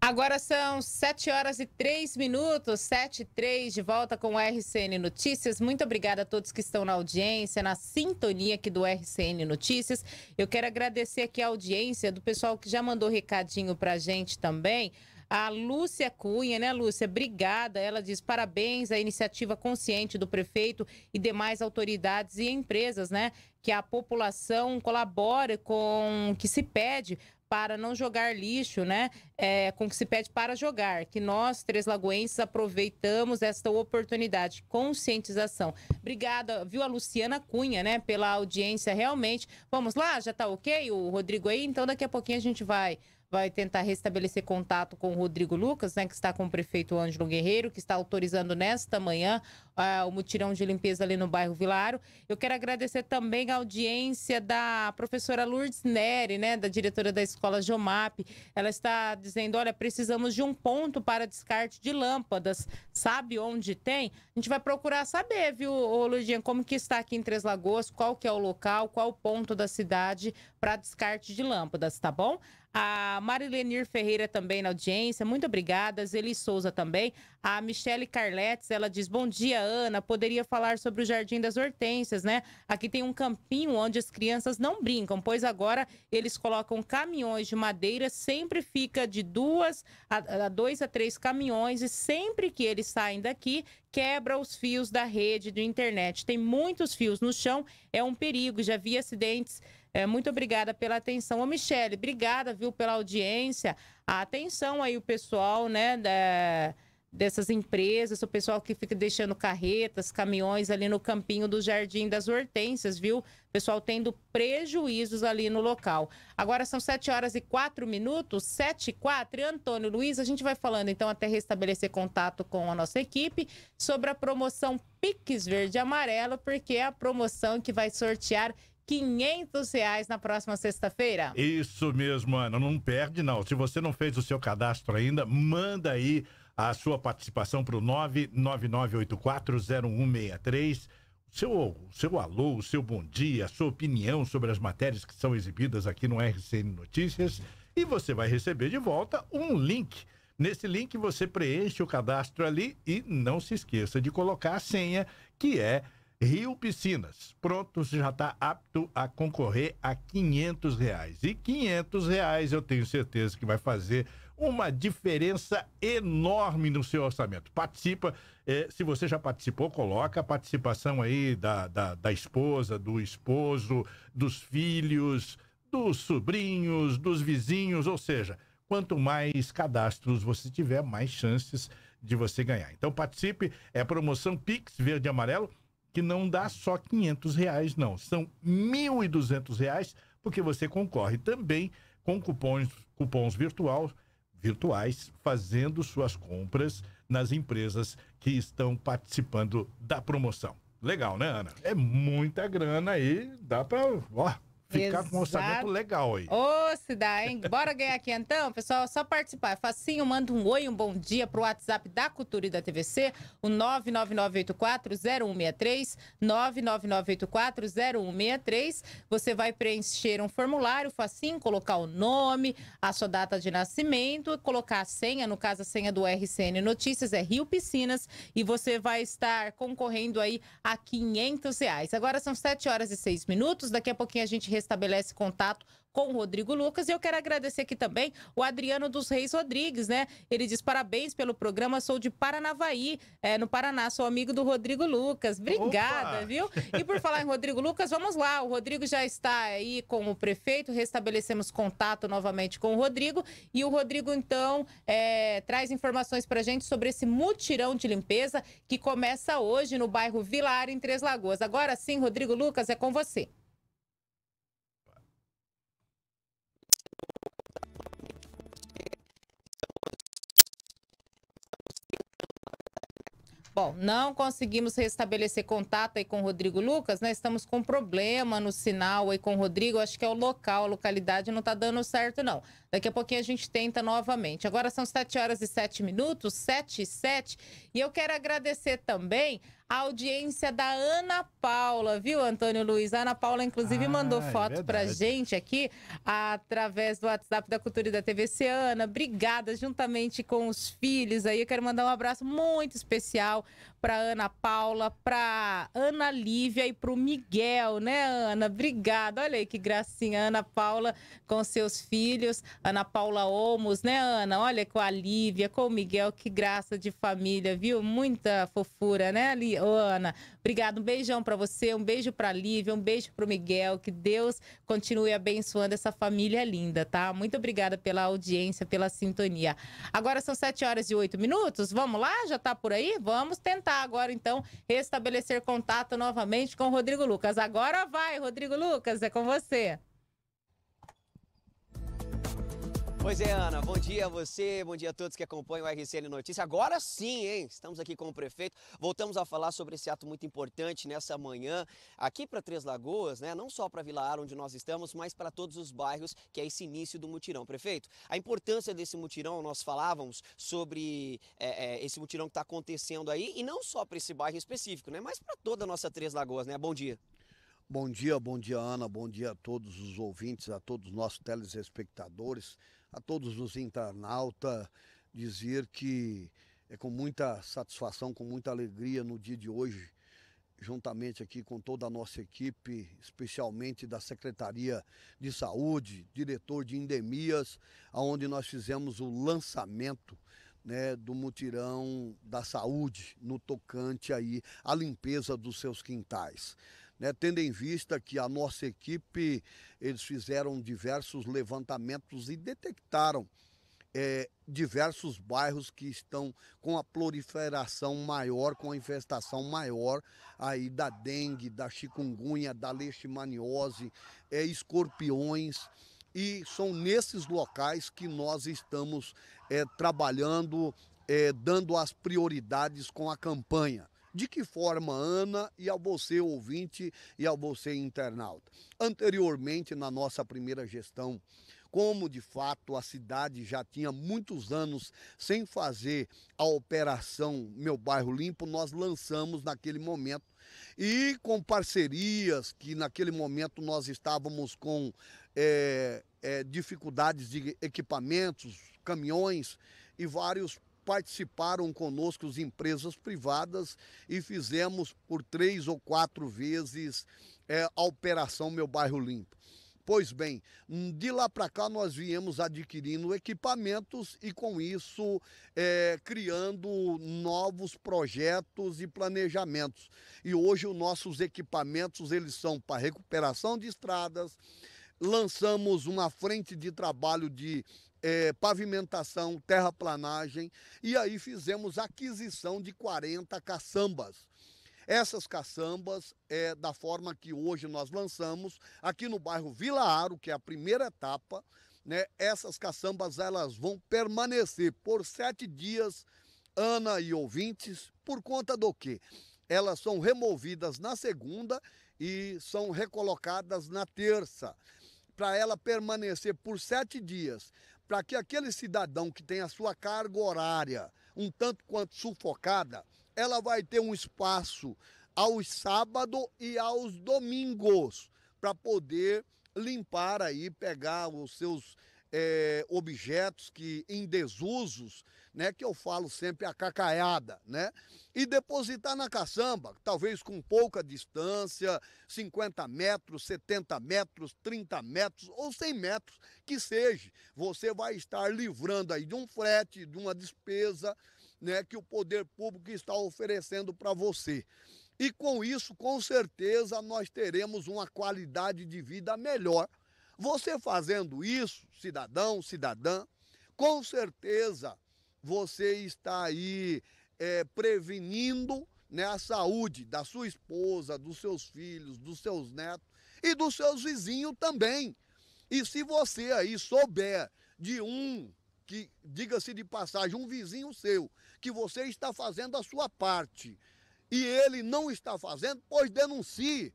Agora são 7 horas e 3 minutos, 7 e 3, de volta com o RCN Notícias. Muito obrigada a todos que estão na audiência, na sintonia aqui do RCN Notícias. Eu quero agradecer aqui a audiência do pessoal que já mandou recadinho pra gente também. A Lúcia Cunha, né, Lúcia? Obrigada. Ela diz parabéns à iniciativa consciente do prefeito e demais autoridades e empresas, né? Que a população colabore com o que se pede para não jogar lixo, né? É, com o que se pede para jogar. Que nós, Três Lagoenses, aproveitamos esta oportunidade. Conscientização. Obrigada, viu, a Luciana Cunha, né? Pela audiência, realmente. Vamos lá? Já tá ok o Rodrigo aí? Então, daqui a pouquinho a gente vai vai tentar restabelecer contato com o Rodrigo Lucas, né, que está com o prefeito Ângelo Guerreiro, que está autorizando nesta manhã uh, o mutirão de limpeza ali no bairro Vilaro. Eu quero agradecer também a audiência da professora Lourdes Neri, né, da diretora da escola Jomap. Ela está dizendo, olha, precisamos de um ponto para descarte de lâmpadas. Sabe onde tem? A gente vai procurar saber, viu, Lourdinha, como que está aqui em Três Lagoas, qual que é o local, qual o ponto da cidade para descarte de lâmpadas, tá bom? A Marilenir Ferreira também na audiência, muito obrigada. Zeli Souza também. A Michele Carletes, ela diz: Bom dia, Ana. Poderia falar sobre o Jardim das Hortênsias, né? Aqui tem um campinho onde as crianças não brincam, pois agora eles colocam caminhões de madeira, sempre fica de duas a, a dois a três caminhões, e sempre que eles saem daqui, quebra os fios da rede de internet. Tem muitos fios no chão, é um perigo. Já vi acidentes é, muito obrigada pela atenção. Ô, Michele, obrigada, viu, pela audiência. A atenção aí, o pessoal, né, da, dessas empresas, o pessoal que fica deixando carretas, caminhões ali no campinho do Jardim das Hortênsias, viu? O pessoal tendo prejuízos ali no local. Agora são 7 horas e 4 minutos, 7 e 4. E Antônio Luiz, a gente vai falando então até restabelecer contato com a nossa equipe sobre a promoção Pix Verde Amarelo, porque é a promoção que vai sortear 500 reais na próxima sexta-feira. Isso mesmo, Ana. Não perde, não. Se você não fez o seu cadastro ainda, manda aí a sua participação para o 999840163. Seu, seu alô, seu bom dia, sua opinião sobre as matérias que são exibidas aqui no RCN Notícias. E você vai receber de volta um link. Nesse link você preenche o cadastro ali e não se esqueça de colocar a senha, que é Rio Piscinas. Pronto, você já está apto a concorrer a 500 reais. E 500 reais eu tenho certeza que vai fazer uma diferença enorme no seu orçamento. Participa, eh, se você já participou, coloca a participação aí da, da, da esposa, do esposo, dos filhos, dos sobrinhos, dos vizinhos, ou seja, quanto mais cadastros você tiver, mais chances de você ganhar. Então participe, é promoção Pix Verde e Amarelo que não dá só 500 reais, não. São 1.200 reais, porque você concorre também com cupons, cupons virtual, virtuais, fazendo suas compras nas empresas que estão participando da promoção. Legal, né, Ana? É muita grana aí, dá para Ficar com um orçamento legal aí. Ô, se dá, hein? Bora ganhar aqui então, pessoal. Só participar. facinho, manda um oi, um bom dia pro WhatsApp da Cultura e da TVC, o 999840163, 999840163. Você vai preencher um formulário, facinho, colocar o nome, a sua data de nascimento, colocar a senha, no caso a senha do RCN Notícias é Rio Piscinas, e você vai estar concorrendo aí a 500 reais. Agora são 7 horas e 6 minutos, daqui a pouquinho a gente recebe restabelece contato com o Rodrigo Lucas. E eu quero agradecer aqui também o Adriano dos Reis Rodrigues, né? Ele diz parabéns pelo programa, sou de Paranavaí, é, no Paraná, sou amigo do Rodrigo Lucas. Obrigada, Opa! viu? E por falar em Rodrigo Lucas, vamos lá. O Rodrigo já está aí com o prefeito, restabelecemos contato novamente com o Rodrigo. E o Rodrigo, então, é, traz informações para gente sobre esse mutirão de limpeza que começa hoje no bairro Vilar, em Três Lagoas. Agora sim, Rodrigo Lucas, é com você. Bom, não conseguimos restabelecer contato aí com o Rodrigo Lucas, né? Estamos com problema no sinal aí com o Rodrigo. Acho que é o local, a localidade não está dando certo, não. Daqui a pouquinho a gente tenta novamente. Agora são 7 horas e 7 minutos, 7 e 7. E eu quero agradecer também a audiência da Ana Paula, viu, Antônio Luiz? A Ana Paula, inclusive, ah, mandou é foto é pra gente aqui através do WhatsApp da Cultura e da TVC. Ana, obrigada, juntamente com os filhos aí. Eu quero mandar um abraço muito especial pra Ana Paula, pra Ana Lívia e pro Miguel, né, Ana? Obrigada. Olha aí que gracinha. Ana Paula com seus filhos. Ana Paula Omos, né, Ana? Olha com a Lívia, com o Miguel. Que graça de família, viu? Muita fofura, né, Lívia? Ô, Ana, obrigado. Um beijão para você, um beijo para Lívia, um beijo para o Miguel. Que Deus continue abençoando essa família linda, tá? Muito obrigada pela audiência, pela sintonia. Agora são 7 horas e 8 minutos. Vamos lá? Já está por aí? Vamos tentar agora, então, restabelecer contato novamente com o Rodrigo Lucas. Agora vai, Rodrigo Lucas, é com você. Pois é, Ana, bom dia a você, bom dia a todos que acompanham o RCN Notícia. Agora sim, hein? Estamos aqui com o prefeito. Voltamos a falar sobre esse ato muito importante nessa manhã, aqui para Três Lagoas, né? Não só para Vila Ara, onde nós estamos, mas para todos os bairros, que é esse início do mutirão. Prefeito, a importância desse mutirão, nós falávamos sobre é, é, esse mutirão que está acontecendo aí, e não só para esse bairro específico, né? Mas para toda a nossa Três Lagoas, né? Bom dia. Bom dia, bom dia, Ana, bom dia a todos os ouvintes, a todos os nossos telespectadores a todos os internautas, dizer que é com muita satisfação, com muita alegria no dia de hoje, juntamente aqui com toda a nossa equipe, especialmente da Secretaria de Saúde, diretor de endemias, aonde nós fizemos o lançamento né, do mutirão da saúde no tocante aí à limpeza dos seus quintais né, tendo em vista que a nossa equipe, eles fizeram diversos levantamentos e detectaram é, diversos bairros que estão com a proliferação maior, com a infestação maior aí da dengue, da chikungunya, da leishmaniose, é, escorpiões. E são nesses locais que nós estamos é, trabalhando, é, dando as prioridades com a campanha. De que forma, Ana, e ao você ouvinte e ao você internauta? Anteriormente, na nossa primeira gestão, como de fato a cidade já tinha muitos anos sem fazer a operação Meu Bairro Limpo, nós lançamos naquele momento e com parcerias que naquele momento nós estávamos com é, é, dificuldades de equipamentos, caminhões e vários participaram conosco as empresas privadas e fizemos por três ou quatro vezes é, a operação Meu Bairro Limpo. Pois bem, de lá para cá nós viemos adquirindo equipamentos e com isso é, criando novos projetos e planejamentos. E hoje os nossos equipamentos eles são para recuperação de estradas, lançamos uma frente de trabalho de é, pavimentação, terraplanagem, e aí fizemos aquisição de 40 caçambas. Essas caçambas, é, da forma que hoje nós lançamos, aqui no bairro Vila Aro, que é a primeira etapa, né, essas caçambas elas vão permanecer por sete dias, Ana e ouvintes, por conta do quê? Elas são removidas na segunda e são recolocadas na terça para ela permanecer por sete dias para que aquele cidadão que tem a sua carga horária um tanto quanto sufocada, ela vai ter um espaço aos sábados e aos domingos para poder limpar aí, pegar os seus é, objetos que em desusos, né, que eu falo sempre a cacaiada, né, e depositar na caçamba, talvez com pouca distância, 50 metros, 70 metros, 30 metros ou 100 metros que seja, você vai estar livrando aí de um frete, de uma despesa, né, que o poder público está oferecendo para você. E com isso, com certeza, nós teremos uma qualidade de vida melhor você fazendo isso, cidadão, cidadã, com certeza você está aí é, prevenindo né, a saúde da sua esposa, dos seus filhos, dos seus netos e dos seus vizinhos também. E se você aí souber de um que, diga-se de passagem, um vizinho seu, que você está fazendo a sua parte e ele não está fazendo, pois denuncie.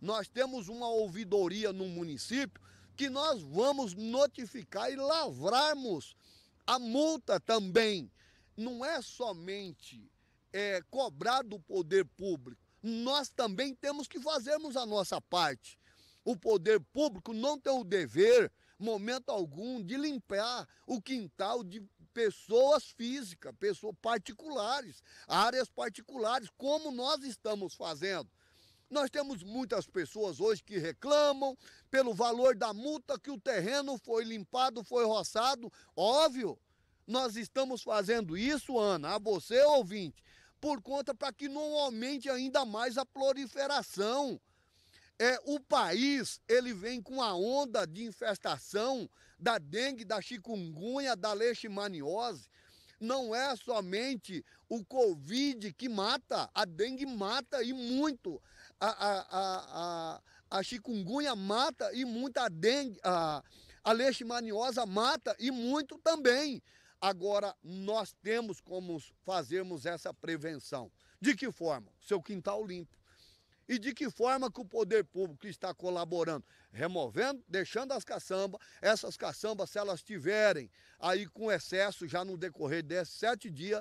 Nós temos uma ouvidoria no município que nós vamos notificar e lavrarmos a multa também. Não é somente é, cobrar do poder público, nós também temos que fazermos a nossa parte. O poder público não tem o dever, momento algum, de limpar o quintal de pessoas físicas, pessoas particulares, áreas particulares, como nós estamos fazendo. Nós temos muitas pessoas hoje que reclamam pelo valor da multa que o terreno foi limpado, foi roçado. Óbvio, nós estamos fazendo isso, Ana, a você ouvinte, por conta para que não aumente ainda mais a proliferação. É, o país ele vem com a onda de infestação da dengue, da chikungunya, da leishmaniose não é somente o Covid que mata, a dengue mata e muito a, a, a, a, chikungunya mata e muito a dengue, a, a leishmaniosa mata e muito também. Agora, nós temos como fazermos essa prevenção. De que forma? Seu quintal limpo. E de que forma que o poder público está colaborando? Removendo, deixando as caçambas. Essas caçambas, se elas tiverem aí com excesso já no decorrer desses sete dias,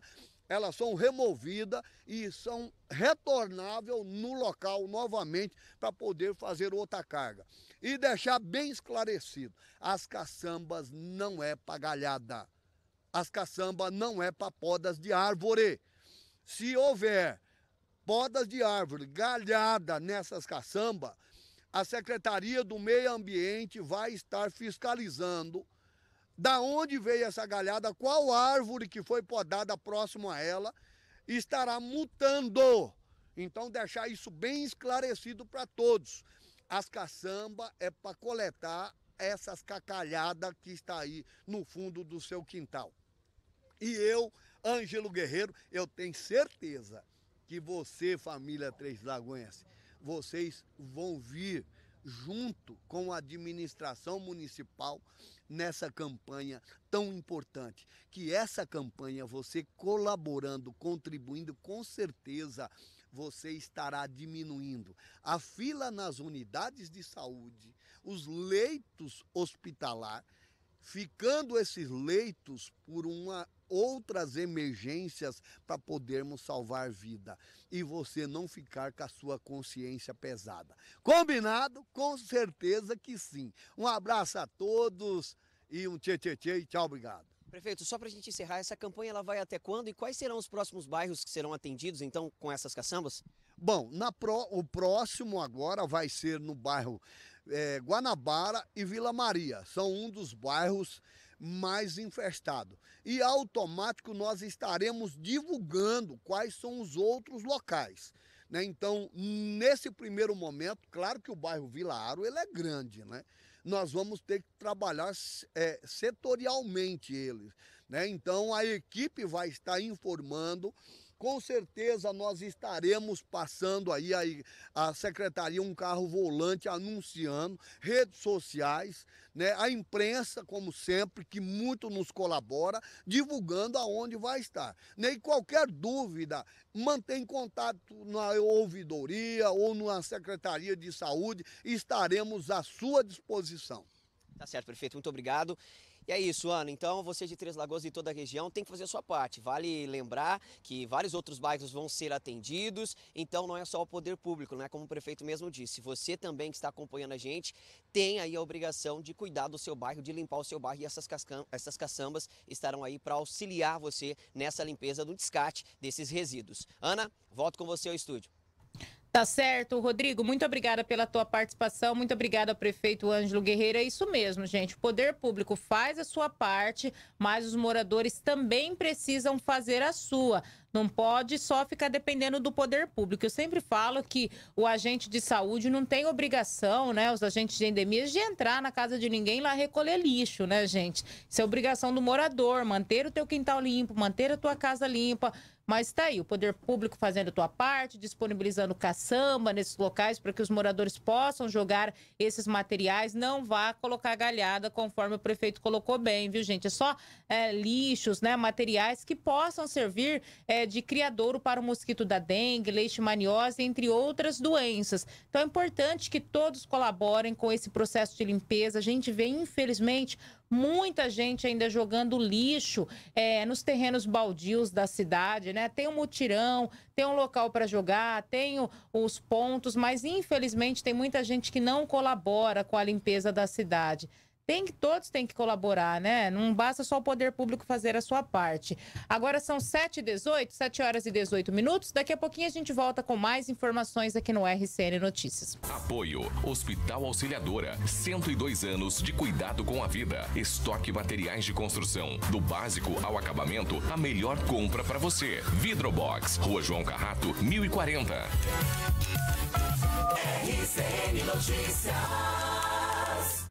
elas são removidas e são retornáveis no local novamente para poder fazer outra carga. E deixar bem esclarecido, as caçambas não é para galhada. As caçambas não é para podas de árvore. Se houver podas de árvore, galhada nessas caçambas, a Secretaria do Meio Ambiente vai estar fiscalizando da onde veio essa galhada, qual árvore que foi podada próximo a ela, estará mutando. Então, deixar isso bem esclarecido para todos. As caçamba é para coletar essas cacalhadas que está aí no fundo do seu quintal. E eu, Ângelo Guerreiro, eu tenho certeza que você, família Três Lagoense, vocês vão vir junto com a administração municipal nessa campanha tão importante. Que essa campanha, você colaborando, contribuindo, com certeza você estará diminuindo a fila nas unidades de saúde, os leitos hospitalar, ficando esses leitos por uma outras emergências para podermos salvar vida e você não ficar com a sua consciência pesada. Combinado? Com certeza que sim. Um abraço a todos e um tchê tchê tchê e tchau, obrigado. Prefeito, só para a gente encerrar, essa campanha ela vai até quando e quais serão os próximos bairros que serão atendidos então com essas caçambas? Bom, na pro, o próximo agora vai ser no bairro é, Guanabara e Vila Maria. São um dos bairros mais infestado. E automático nós estaremos divulgando quais são os outros locais. Né? Então, nesse primeiro momento, claro que o bairro Vila Aro ele é grande, né? nós vamos ter que trabalhar é, setorialmente eles. Né? Então, a equipe vai estar informando com certeza nós estaremos passando aí a, a secretaria um carro volante anunciando, redes sociais, né, a imprensa, como sempre, que muito nos colabora, divulgando aonde vai estar. Né, e qualquer dúvida, mantém contato na ouvidoria ou na Secretaria de Saúde, estaremos à sua disposição. Tá certo, prefeito. Muito obrigado. E é isso, Ana. Então, você de Três Lagoas e toda a região tem que fazer a sua parte. Vale lembrar que vários outros bairros vão ser atendidos, então não é só o poder público, não é como o prefeito mesmo disse. Você também que está acompanhando a gente tem aí a obrigação de cuidar do seu bairro, de limpar o seu bairro e essas, essas caçambas estarão aí para auxiliar você nessa limpeza do descarte desses resíduos. Ana, volto com você ao estúdio. Tá certo, Rodrigo. Muito obrigada pela tua participação. Muito obrigada prefeito Ângelo Guerreiro. É isso mesmo, gente. O poder público faz a sua parte, mas os moradores também precisam fazer a sua. Não pode só ficar dependendo do poder público. Eu sempre falo que o agente de saúde não tem obrigação, né? Os agentes de endemias, de entrar na casa de ninguém lá recolher lixo, né, gente? Isso é obrigação do morador, manter o teu quintal limpo, manter a tua casa limpa, mas está aí, o poder público fazendo a sua parte, disponibilizando caçamba nesses locais para que os moradores possam jogar esses materiais. Não vá colocar galhada, conforme o prefeito colocou bem, viu, gente? É só é, lixos, né? Materiais que possam servir é, de criadouro para o mosquito da dengue, leishmaniose, entre outras doenças. Então é importante que todos colaborem com esse processo de limpeza. A gente vê, infelizmente, muita gente ainda jogando lixo é, nos terrenos baldios da cidade, né? Tem um mutirão, tem um local para jogar, tem o, os pontos, mas infelizmente tem muita gente que não colabora com a limpeza da cidade tem que todos têm que colaborar, né? Não basta só o poder público fazer a sua parte. Agora são 7h18, 7 horas e 18 minutos. Daqui a pouquinho a gente volta com mais informações aqui no RCN Notícias. Apoio Hospital Auxiliadora, 102 anos de cuidado com a vida. Estoque materiais de construção, do básico ao acabamento, a melhor compra para você. Vidrobox, Rua João Carrato, 1040. RCN Notícias.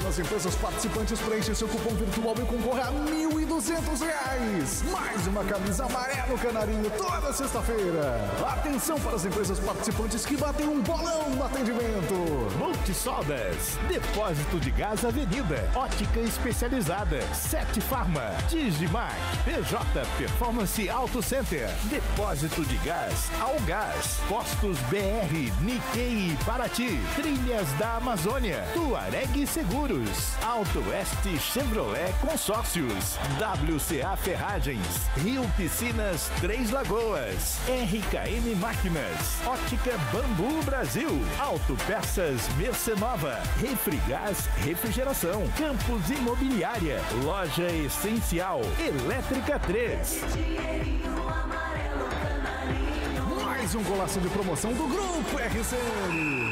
nas empresas participantes preencha seu cupom virtual e concorra a mil e duzentos reais. Mais uma camisa amarelo canarinho toda sexta-feira. Atenção para as empresas participantes que batem um bolão no atendimento. Multisodas, Depósito de Gás Avenida, Ótica Especializada, Sete Farma, Digimac, PJ Performance Auto Center, Depósito de Gás, Algás, Postos BR, Nikkei Paraty, Trilhas da Amazônia, Tuareg Seguro Seguros, Auto Chevrolet Consórcios, WCA Ferragens, Rio Piscinas Três Lagoas, RKM Máquinas, Ótica Bambu Brasil, Auto Peças Mercenova, Refrigás Refrigeração, Campos Imobiliária, Loja Essencial, Elétrica 3. Mais um golaço de promoção do Grupo RCN.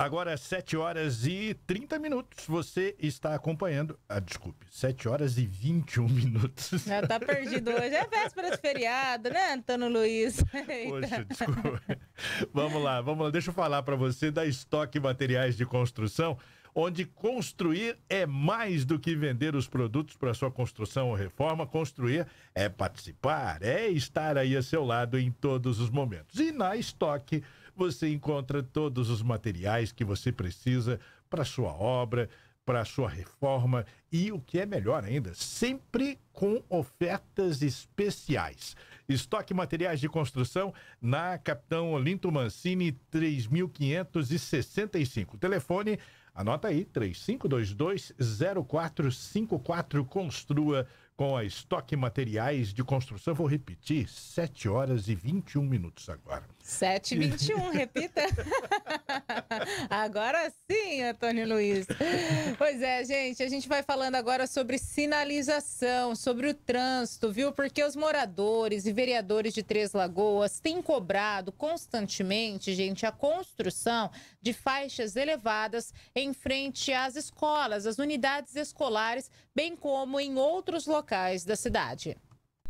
Agora, 7 horas e 30 minutos. Você está acompanhando. Ah, desculpe, 7 horas e 21 minutos. Ah, tá perdido hoje. É véspera de feriado, né, Antônio Luiz? Poxa, desculpa. Vamos lá, vamos lá. Deixa eu falar para você da Estoque Materiais de Construção, onde construir é mais do que vender os produtos para sua construção ou reforma. Construir é participar, é estar aí a seu lado em todos os momentos. E na Estoque Materiais você encontra todos os materiais que você precisa para sua obra, para sua reforma e o que é melhor ainda, sempre com ofertas especiais. Estoque materiais de construção na Capitão Olinto Mancini 3565. Telefone, anota aí 3522 0454 Construa com a Estoque Materiais de Construção. Vou repetir, 7 horas e 21 minutos agora. 7 e 21, repita. agora sim, Antônio Luiz. Pois é, gente, a gente vai falando agora sobre sinalização, sobre o trânsito, viu? Porque os moradores e vereadores de Três Lagoas têm cobrado constantemente, gente, a construção de faixas elevadas em frente às escolas, às unidades escolares, bem como em outros locais da cidade.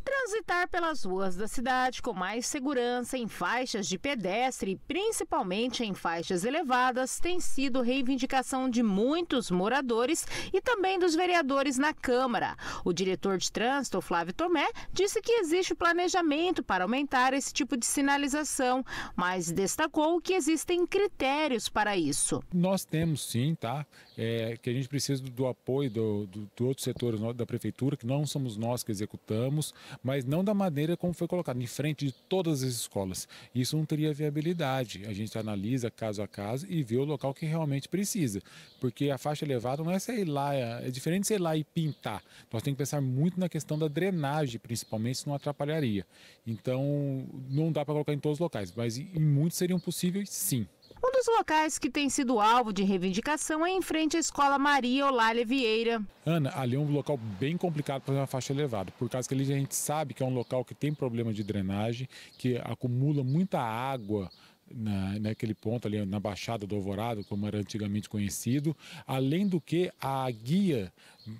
Transitar pelas ruas da cidade com mais segurança em faixas de pedestre, principalmente em faixas elevadas, tem sido reivindicação de muitos moradores e também dos vereadores na Câmara. O diretor de trânsito, Flávio Tomé, disse que existe planejamento para aumentar esse tipo de sinalização, mas destacou que existem critérios para isso. Nós temos sim, tá? é, que a gente precisa do, do apoio do, do, do outro setor da prefeitura, que não somos nós que executamos, mas não da maneira como foi colocado, em frente de todas as escolas. Isso não teria viabilidade. A gente analisa caso a caso e vê o local que realmente precisa. Porque a faixa elevada não é sei lá, é, é diferente de sei lá e pintar. Nós temos que pensar muito na questão da drenagem, principalmente, se não atrapalharia. Então, não dá para colocar em todos os locais, mas em muitos seriam possíveis sim. Um dos locais que tem sido alvo de reivindicação é em frente à Escola Maria Olália Vieira. Ana, ali é um local bem complicado para uma faixa elevada, por causa que ali a gente sabe que é um local que tem problema de drenagem, que acumula muita água na, naquele ponto ali na Baixada do Alvorado, como era antigamente conhecido. Além do que a guia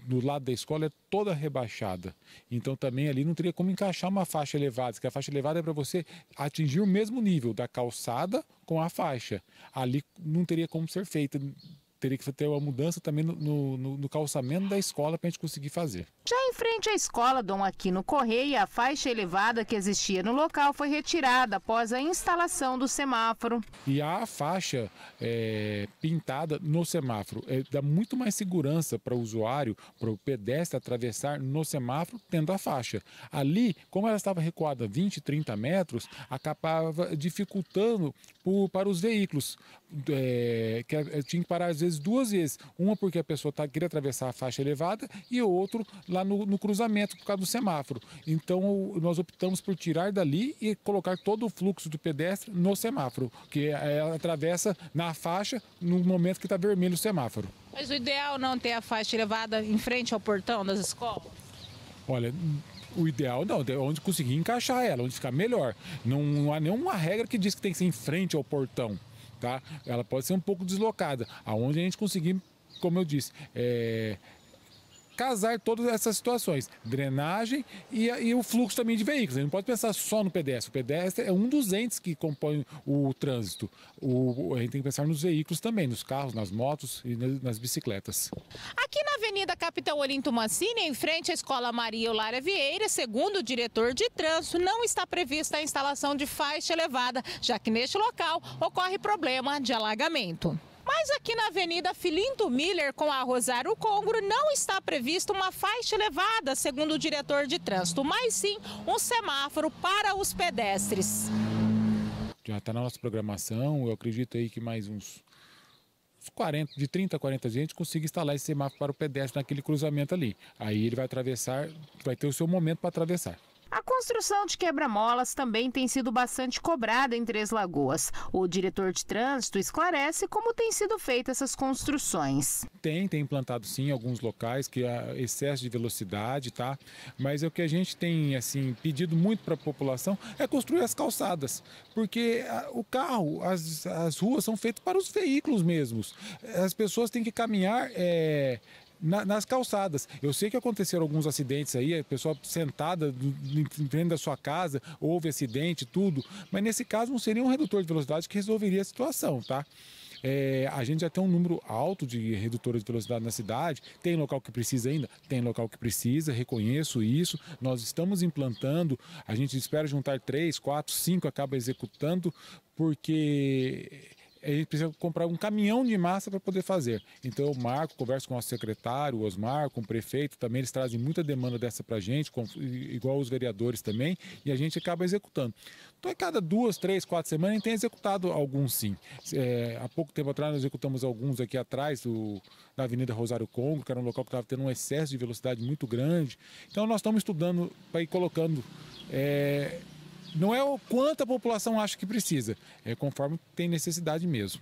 do lado da escola é toda rebaixada. Então também ali não teria como encaixar uma faixa elevada, porque a faixa elevada é para você atingir o mesmo nível da calçada com a faixa. Ali não teria como ser feita teria que ter uma mudança também no, no, no calçamento da escola para a gente conseguir fazer. Já em frente à escola Dom Aquino Correia, a faixa elevada que existia no local foi retirada após a instalação do semáforo. E a faixa é, pintada no semáforo é, dá muito mais segurança para o usuário, para o pedestre atravessar no semáforo tendo a faixa. Ali, como ela estava recuada 20, 30 metros, acabava dificultando para os veículos, é, que é, tinha que parar às vezes duas vezes. Uma porque a pessoa tá, queria atravessar a faixa elevada e outro lá no, no cruzamento por causa do semáforo. Então nós optamos por tirar dali e colocar todo o fluxo do pedestre no semáforo, que ela é, é, atravessa na faixa no momento que está vermelho o semáforo. Mas o ideal não ter a faixa elevada em frente ao portão das escolas? Olha, o ideal não, é onde conseguir encaixar ela, onde ficar melhor. Não, não há nenhuma regra que diz que tem que ser em frente ao portão tá? Ela pode ser um pouco deslocada, aonde a gente conseguir, como eu disse, é, casar todas essas situações, drenagem e, e o fluxo também de veículos. A gente não pode pensar só no pedestre. O pedestre é um dos entes que compõe o trânsito. O, a gente tem que pensar nos veículos também, nos carros, nas motos e nas bicicletas. Aqui na Avenida Capitão Olinto Mancini, em frente à Escola Maria Eulária Vieira, segundo o diretor de trânsito, não está prevista a instalação de faixa elevada, já que neste local ocorre problema de alagamento. Mas aqui na Avenida Filinto Miller, com a Rosário Congro, não está prevista uma faixa elevada, segundo o diretor de trânsito, mas sim um semáforo para os pedestres. Já está na nossa programação, eu acredito aí que mais uns 40, de 30 a 40 gente consiga instalar esse semáforo para o pedestre naquele cruzamento ali. Aí ele vai atravessar, vai ter o seu momento para atravessar. A construção de quebra-molas também tem sido bastante cobrada em Três Lagoas. O diretor de trânsito esclarece como tem sido feita essas construções. Tem, tem implantado sim alguns locais que há excesso de velocidade, tá? Mas é o que a gente tem assim pedido muito para a população é construir as calçadas, porque ah, o carro, as, as ruas são feitas para os veículos mesmos. As pessoas têm que caminhar é, na, nas calçadas. Eu sei que aconteceram alguns acidentes aí, a é pessoa sentada dentro da sua casa, houve acidente, tudo, mas nesse caso não seria um redutor de velocidade que resolveria a situação, tá? É, a gente já tem um número alto de redutores de velocidade na cidade. Tem local que precisa ainda? Tem local que precisa, reconheço isso. Nós estamos implantando, a gente espera juntar três, quatro, cinco, acaba executando, porque ele precisa comprar um caminhão de massa para poder fazer. Então eu marco, converso com o secretário o Osmar, com o prefeito, também eles trazem muita demanda dessa para a gente, com, igual os vereadores também, e a gente acaba executando. Então, a cada duas, três, quatro semanas, a gente tem executado alguns sim. É, há pouco tempo atrás, nós executamos alguns aqui atrás, do, na Avenida Rosário Congo, que era um local que estava tendo um excesso de velocidade muito grande. Então, nós estamos estudando para ir colocando. É, não é o quanto a população acha que precisa, é conforme tem necessidade mesmo.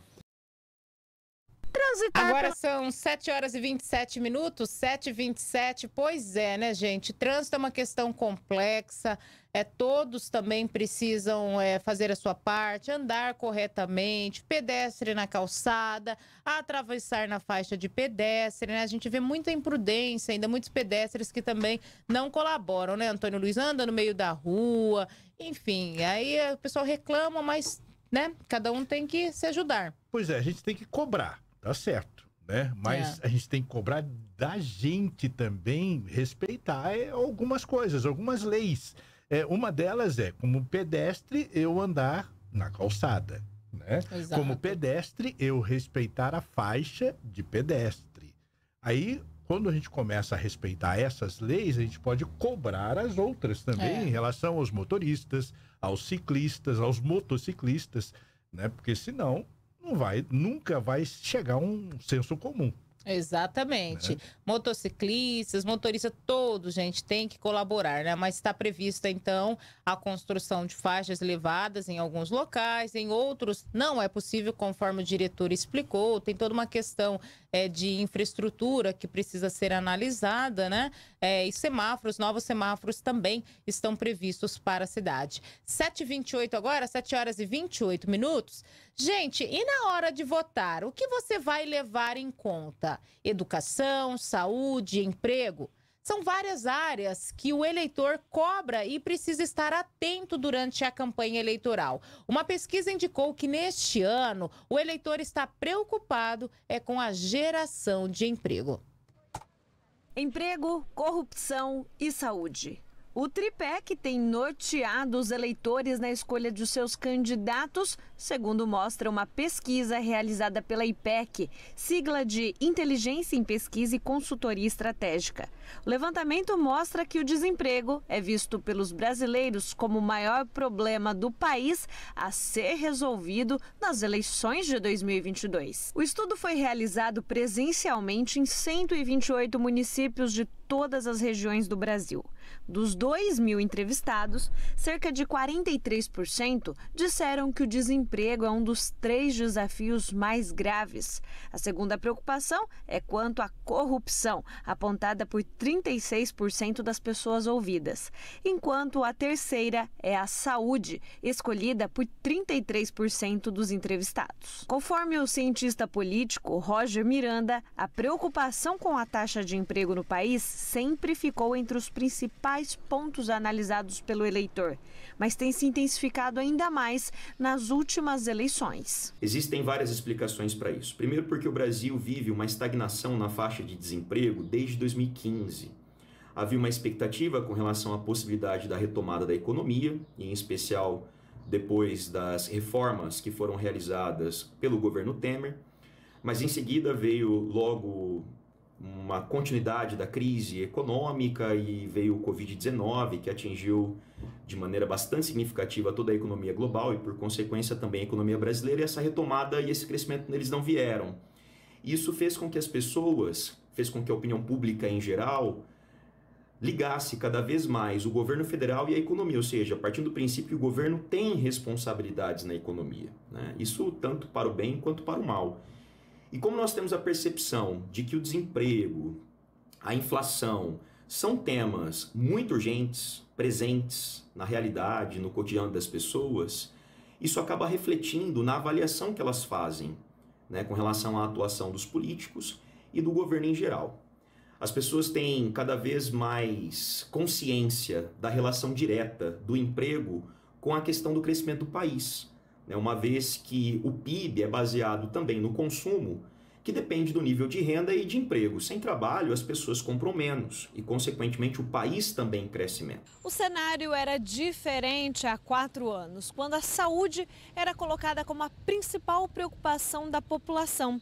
Agora são 7 horas e 27 minutos, 7 e 27. Pois é, né, gente? Trânsito é uma questão complexa. É, todos também precisam é, fazer a sua parte, andar corretamente, pedestre na calçada, atravessar na faixa de pedestre, né? A gente vê muita imprudência, ainda muitos pedestres que também não colaboram, né? Antônio Luiz anda no meio da rua, enfim, aí o pessoal reclama, mas né? Cada um tem que se ajudar. Pois é, a gente tem que cobrar. Tá certo, né? Mas é. a gente tem que cobrar da gente também respeitar eh, algumas coisas, algumas leis. É, uma delas é, como pedestre, eu andar na calçada. Né? Exato. Como pedestre, eu respeitar a faixa de pedestre. Aí, quando a gente começa a respeitar essas leis, a gente pode cobrar as outras também é. em relação aos motoristas, aos ciclistas, aos motociclistas, né? Porque senão não vai, nunca vai chegar a um senso comum. Exatamente. Né? Motociclistas, motoristas, todos, gente, tem que colaborar, né? Mas está prevista, então, a construção de faixas elevadas em alguns locais, em outros não é possível, conforme o diretor explicou. Tem toda uma questão é, de infraestrutura que precisa ser analisada, né? É, e semáforos, novos semáforos também estão previstos para a cidade. 7h28 agora, 7 horas e 28 minutos. Gente, e na hora de votar, o que você vai levar em conta? Educação, saúde, emprego? São várias áreas que o eleitor cobra e precisa estar atento durante a campanha eleitoral. Uma pesquisa indicou que neste ano o eleitor está preocupado é com a geração de emprego. Emprego, corrupção e saúde. O tripé que tem norteado os eleitores na escolha de seus candidatos, segundo mostra uma pesquisa realizada pela IPEC, sigla de Inteligência em Pesquisa e Consultoria Estratégica. O levantamento mostra que o desemprego é visto pelos brasileiros como o maior problema do país a ser resolvido nas eleições de 2022. O estudo foi realizado presencialmente em 128 municípios de todas as regiões do Brasil. Dos 2 mil entrevistados, cerca de 43% disseram que o desemprego é um dos três desafios mais graves. A segunda preocupação é quanto à corrupção, apontada por 36% das pessoas ouvidas, enquanto a terceira é a saúde, escolhida por 33% dos entrevistados. Conforme o cientista político Roger Miranda, a preocupação com a taxa de emprego no país sempre ficou entre os principais pontos analisados pelo eleitor, mas tem se intensificado ainda mais nas últimas eleições. Existem várias explicações para isso. Primeiro, porque o Brasil vive uma estagnação na faixa de desemprego desde 2015. Havia uma expectativa com relação à possibilidade da retomada da economia, em especial depois das reformas que foram realizadas pelo governo Temer, mas em seguida veio logo uma continuidade da crise econômica e veio o Covid-19, que atingiu de maneira bastante significativa toda a economia global e, por consequência, também a economia brasileira, e essa retomada e esse crescimento eles não vieram. Isso fez com que as pessoas, fez com que a opinião pública em geral, ligasse cada vez mais o governo federal e a economia, ou seja, partindo do princípio que o governo tem responsabilidades na economia. Né? Isso tanto para o bem quanto para o mal. E como nós temos a percepção de que o desemprego, a inflação, são temas muito urgentes, presentes na realidade, no cotidiano das pessoas, isso acaba refletindo na avaliação que elas fazem né, com relação à atuação dos políticos e do governo em geral. As pessoas têm cada vez mais consciência da relação direta do emprego com a questão do crescimento do país né? uma vez que o PIB é baseado também no consumo, que depende do nível de renda e de emprego. Sem trabalho, as pessoas compram menos e, consequentemente, o país também cresce menos. O cenário era diferente há quatro anos, quando a saúde era colocada como a principal preocupação da população.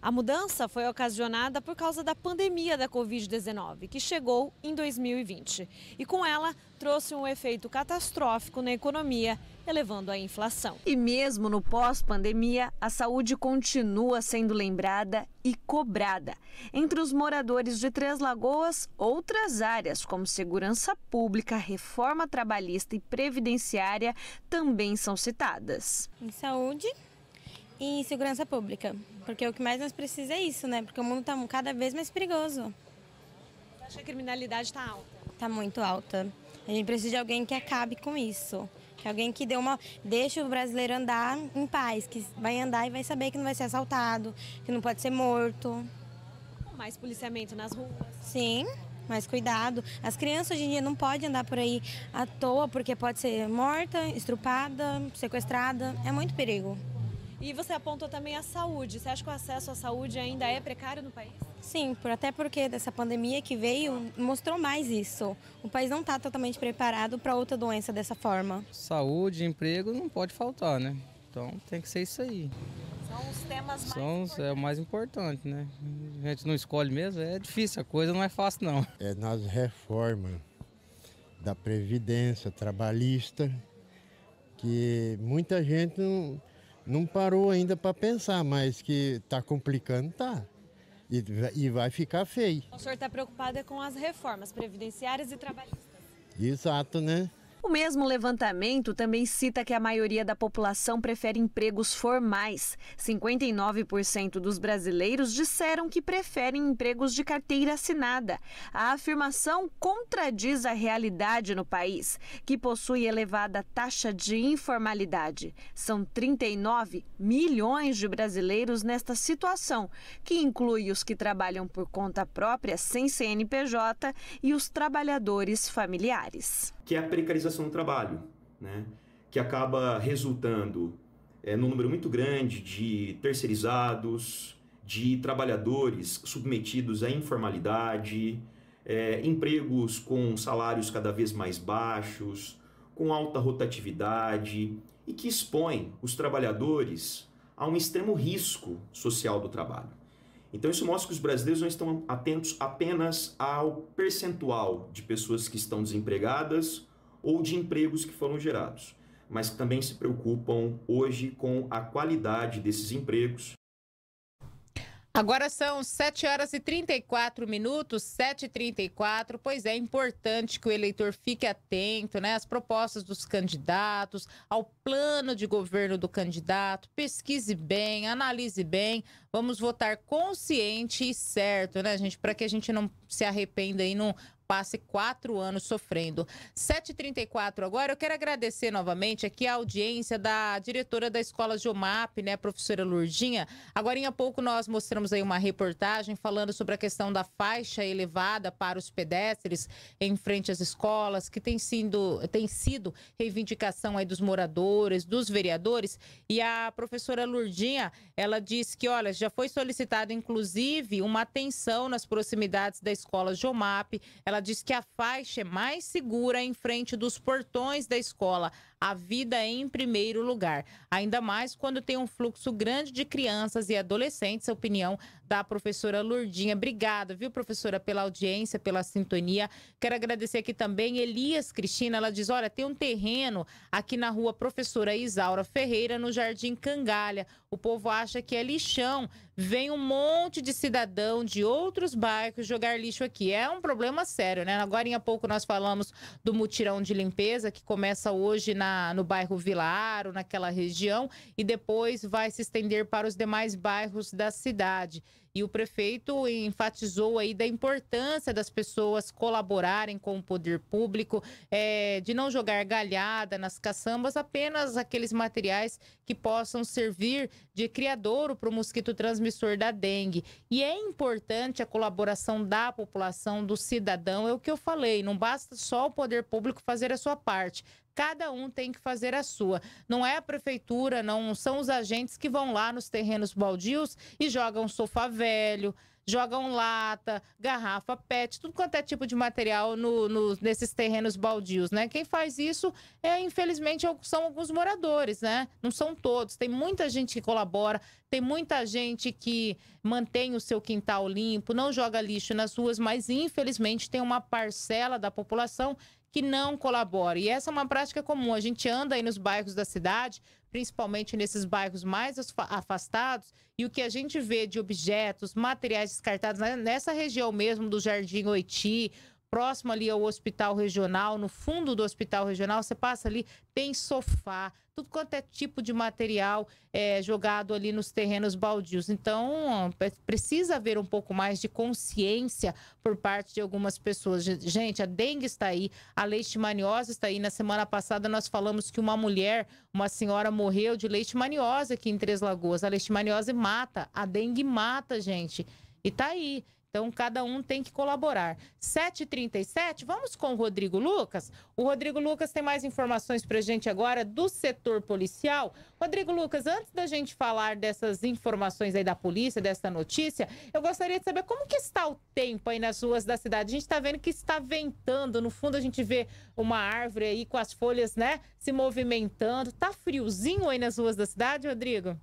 A mudança foi ocasionada por causa da pandemia da Covid-19, que chegou em 2020. E com ela, trouxe um efeito catastrófico na economia elevando a inflação. E mesmo no pós-pandemia, a saúde continua sendo lembrada e cobrada. Entre os moradores de Três Lagoas, outras áreas como segurança pública, reforma trabalhista e previdenciária também são citadas. Em saúde, e segurança pública, porque o que mais nós precisamos é isso, né? Porque o mundo está cada vez mais perigoso. Acho que a criminalidade está alta. Está muito alta. A gente precisa de alguém que acabe com isso. Alguém que deu uma, deixa o brasileiro andar em paz, que vai andar e vai saber que não vai ser assaltado, que não pode ser morto. Mais policiamento nas ruas. Sim, mais cuidado. As crianças hoje em dia não podem andar por aí à toa, porque pode ser morta, estrupada, sequestrada. É muito perigo. E você apontou também a saúde. Você acha que o acesso à saúde ainda é precário no país? Sim, por, até porque dessa pandemia que veio mostrou mais isso. O país não está totalmente preparado para outra doença dessa forma. Saúde, emprego não pode faltar, né? Então tem que ser isso aí. São os temas mais São, é, importantes. É o mais importante, né? A gente não escolhe mesmo, é difícil, a coisa não é fácil não. É nas reformas da Previdência Trabalhista, que muita gente não, não parou ainda para pensar, mas que está complicando, tá. E, e vai ficar feio. O senhor está preocupado é com as reformas previdenciárias e trabalhistas. Exato, né? O mesmo levantamento também cita que a maioria da população prefere empregos formais. 59% dos brasileiros disseram que preferem empregos de carteira assinada. A afirmação contradiz a realidade no país, que possui elevada taxa de informalidade. São 39 milhões de brasileiros nesta situação, que inclui os que trabalham por conta própria sem CNPJ e os trabalhadores familiares que é a precarização do trabalho, né? que acaba resultando é, num número muito grande de terceirizados, de trabalhadores submetidos à informalidade, é, empregos com salários cada vez mais baixos, com alta rotatividade e que expõe os trabalhadores a um extremo risco social do trabalho. Então isso mostra que os brasileiros não estão atentos apenas ao percentual de pessoas que estão desempregadas ou de empregos que foram gerados, mas também se preocupam hoje com a qualidade desses empregos Agora são 7 horas e 34 minutos, 7h34. Pois é, é importante que o eleitor fique atento né, às propostas dos candidatos, ao plano de governo do candidato. Pesquise bem, analise bem. Vamos votar consciente e certo, né, gente? Para que a gente não se arrependa e não passe quatro anos sofrendo. 7h34 agora, eu quero agradecer novamente aqui a audiência da diretora da Escola Geomap, né, professora Lurdinha. Agora em pouco nós mostramos aí uma reportagem falando sobre a questão da faixa elevada para os pedestres em frente às escolas, que tem sido, tem sido reivindicação aí dos moradores, dos vereadores. E a professora Lurdinha, ela diz que, olha, já foi solicitada inclusive uma atenção nas proximidades da Escola Geomap. Ela ela diz que a faixa é mais segura em frente dos portões da escola a vida em primeiro lugar. Ainda mais quando tem um fluxo grande de crianças e adolescentes, a opinião da professora Lurdinha. Obrigada, viu, professora, pela audiência, pela sintonia. Quero agradecer aqui também Elias Cristina. Ela diz: olha, tem um terreno aqui na rua Professora Isaura Ferreira, no Jardim Cangalha. O povo acha que é lixão. Vem um monte de cidadão de outros bairros jogar lixo aqui. É um problema sério, né? Agora em pouco nós falamos do mutirão de limpeza que começa hoje na no bairro Vilaro, naquela região, e depois vai se estender para os demais bairros da cidade. E o prefeito enfatizou aí da importância das pessoas colaborarem com o poder público, é, de não jogar galhada nas caçambas, apenas aqueles materiais que possam servir de criadouro para o mosquito transmissor da dengue. E é importante a colaboração da população, do cidadão, é o que eu falei, não basta só o poder público fazer a sua parte cada um tem que fazer a sua. Não é a prefeitura, não são os agentes que vão lá nos terrenos baldios e jogam sofá velho, jogam lata, garrafa, pet, tudo quanto é tipo de material no, no, nesses terrenos baldios, né? Quem faz isso é, infelizmente, é são alguns moradores, né? Não são todos. Tem muita gente que colabora, tem muita gente que mantém o seu quintal limpo, não joga lixo nas ruas, mas infelizmente tem uma parcela da população que não colabora. E essa é uma prática comum. A gente anda aí nos bairros da cidade, principalmente nesses bairros mais afastados, e o que a gente vê de objetos, materiais descartados né, nessa região mesmo do Jardim Oiti, próximo ali ao hospital regional, no fundo do hospital regional, você passa ali, tem sofá, tudo quanto é tipo de material é, jogado ali nos terrenos baldios. Então, é, precisa haver um pouco mais de consciência por parte de algumas pessoas. Gente, a dengue está aí, a leishmaniose está aí. Na semana passada, nós falamos que uma mulher, uma senhora, morreu de leishmaniose aqui em Três Lagoas. A leishmaniose mata, a dengue mata, gente. E tá aí. Então, cada um tem que colaborar. 7h37, vamos com o Rodrigo Lucas. O Rodrigo Lucas tem mais informações para a gente agora do setor policial. Rodrigo Lucas, antes da gente falar dessas informações aí da polícia, dessa notícia, eu gostaria de saber como que está o tempo aí nas ruas da cidade. A gente está vendo que está ventando, no fundo a gente vê uma árvore aí com as folhas, né, se movimentando. Tá friozinho aí nas ruas da cidade, Rodrigo?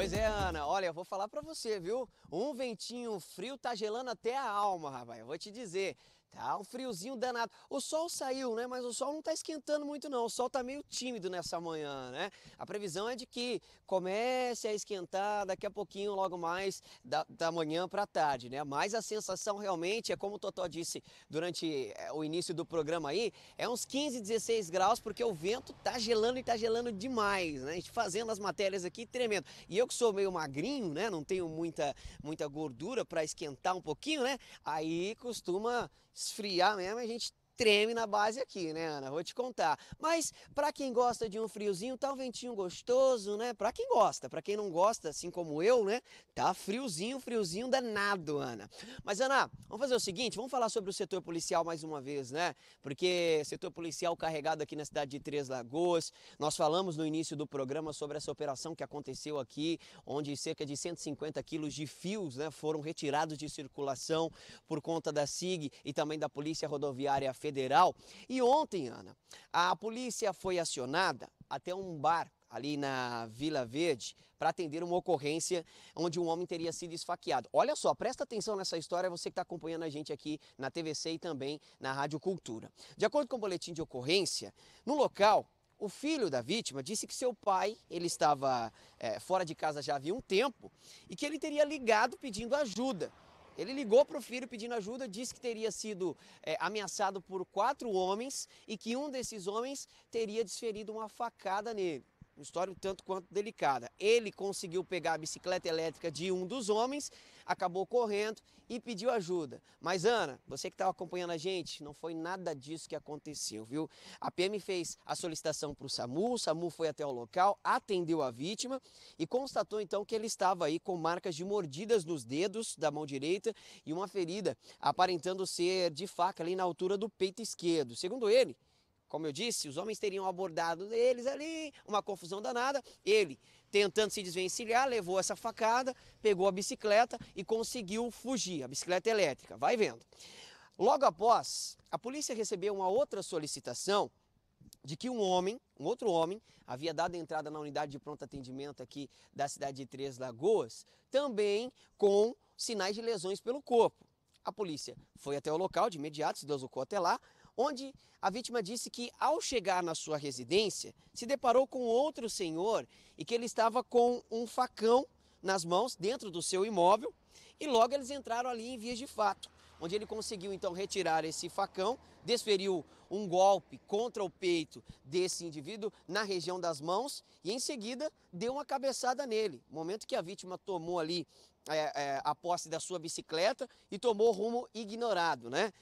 Pois é, Ana. Olha, eu vou falar para você, viu? Um ventinho frio tá gelando até a alma, rapaz. Eu vou te dizer. Tá um friozinho danado. O sol saiu, né? Mas o sol não está esquentando muito não. O sol está meio tímido nessa manhã, né? A previsão é de que comece a esquentar daqui a pouquinho, logo mais da, da manhã para tarde, né? Mas a sensação realmente é como o Totó disse durante eh, o início do programa aí, é uns 15, 16 graus porque o vento tá gelando e tá gelando demais, né? A gente fazendo as matérias aqui tremendo. E eu que sou meio magrinho, né? Não tenho muita muita gordura para esquentar um pouquinho, né? Aí costuma esfriar mesmo, a gente treme na base aqui, né, Ana? Vou te contar. Mas para quem gosta de um friozinho, tá um ventinho gostoso, né? Para quem gosta, para quem não gosta, assim como eu, né? Tá friozinho, friozinho danado, Ana. Mas Ana, vamos fazer o seguinte, vamos falar sobre o setor policial mais uma vez, né? Porque setor policial carregado aqui na cidade de Três Lagoas. Nós falamos no início do programa sobre essa operação que aconteceu aqui, onde cerca de 150 quilos de fios, né, foram retirados de circulação por conta da SIG e também da Polícia Rodoviária Federal Federal. E ontem, Ana, a polícia foi acionada até um bar ali na Vila Verde para atender uma ocorrência onde um homem teria sido esfaqueado. Olha só, presta atenção nessa história, você que está acompanhando a gente aqui na TVC e também na Rádio Cultura. De acordo com o boletim de ocorrência, no local o filho da vítima disse que seu pai, ele estava é, fora de casa já havia um tempo e que ele teria ligado pedindo ajuda. Ele ligou para o filho pedindo ajuda, disse que teria sido é, ameaçado por quatro homens e que um desses homens teria desferido uma facada nele. Uma história um tanto quanto delicada. Ele conseguiu pegar a bicicleta elétrica de um dos homens acabou correndo e pediu ajuda. Mas Ana, você que estava acompanhando a gente, não foi nada disso que aconteceu, viu? A PM fez a solicitação para o SAMU, o SAMU foi até o local, atendeu a vítima e constatou então que ele estava aí com marcas de mordidas nos dedos da mão direita e uma ferida aparentando ser de faca ali na altura do peito esquerdo. Segundo ele, como eu disse, os homens teriam abordado eles ali, uma confusão danada. Ele tentando se desvencilhar, levou essa facada, pegou a bicicleta e conseguiu fugir, a bicicleta elétrica, vai vendo. Logo após, a polícia recebeu uma outra solicitação de que um homem, um outro homem, havia dado entrada na unidade de pronto atendimento aqui da cidade de Três Lagoas, também com sinais de lesões pelo corpo. A polícia foi até o local de imediato, se deslocou até lá, onde a vítima disse que, ao chegar na sua residência, se deparou com outro senhor e que ele estava com um facão nas mãos dentro do seu imóvel e logo eles entraram ali em vias de fato, onde ele conseguiu então retirar esse facão, desferiu um golpe contra o peito desse indivíduo na região das mãos e em seguida deu uma cabeçada nele. Momento que a vítima tomou ali é, é, a posse da sua bicicleta e tomou rumo ignorado, né?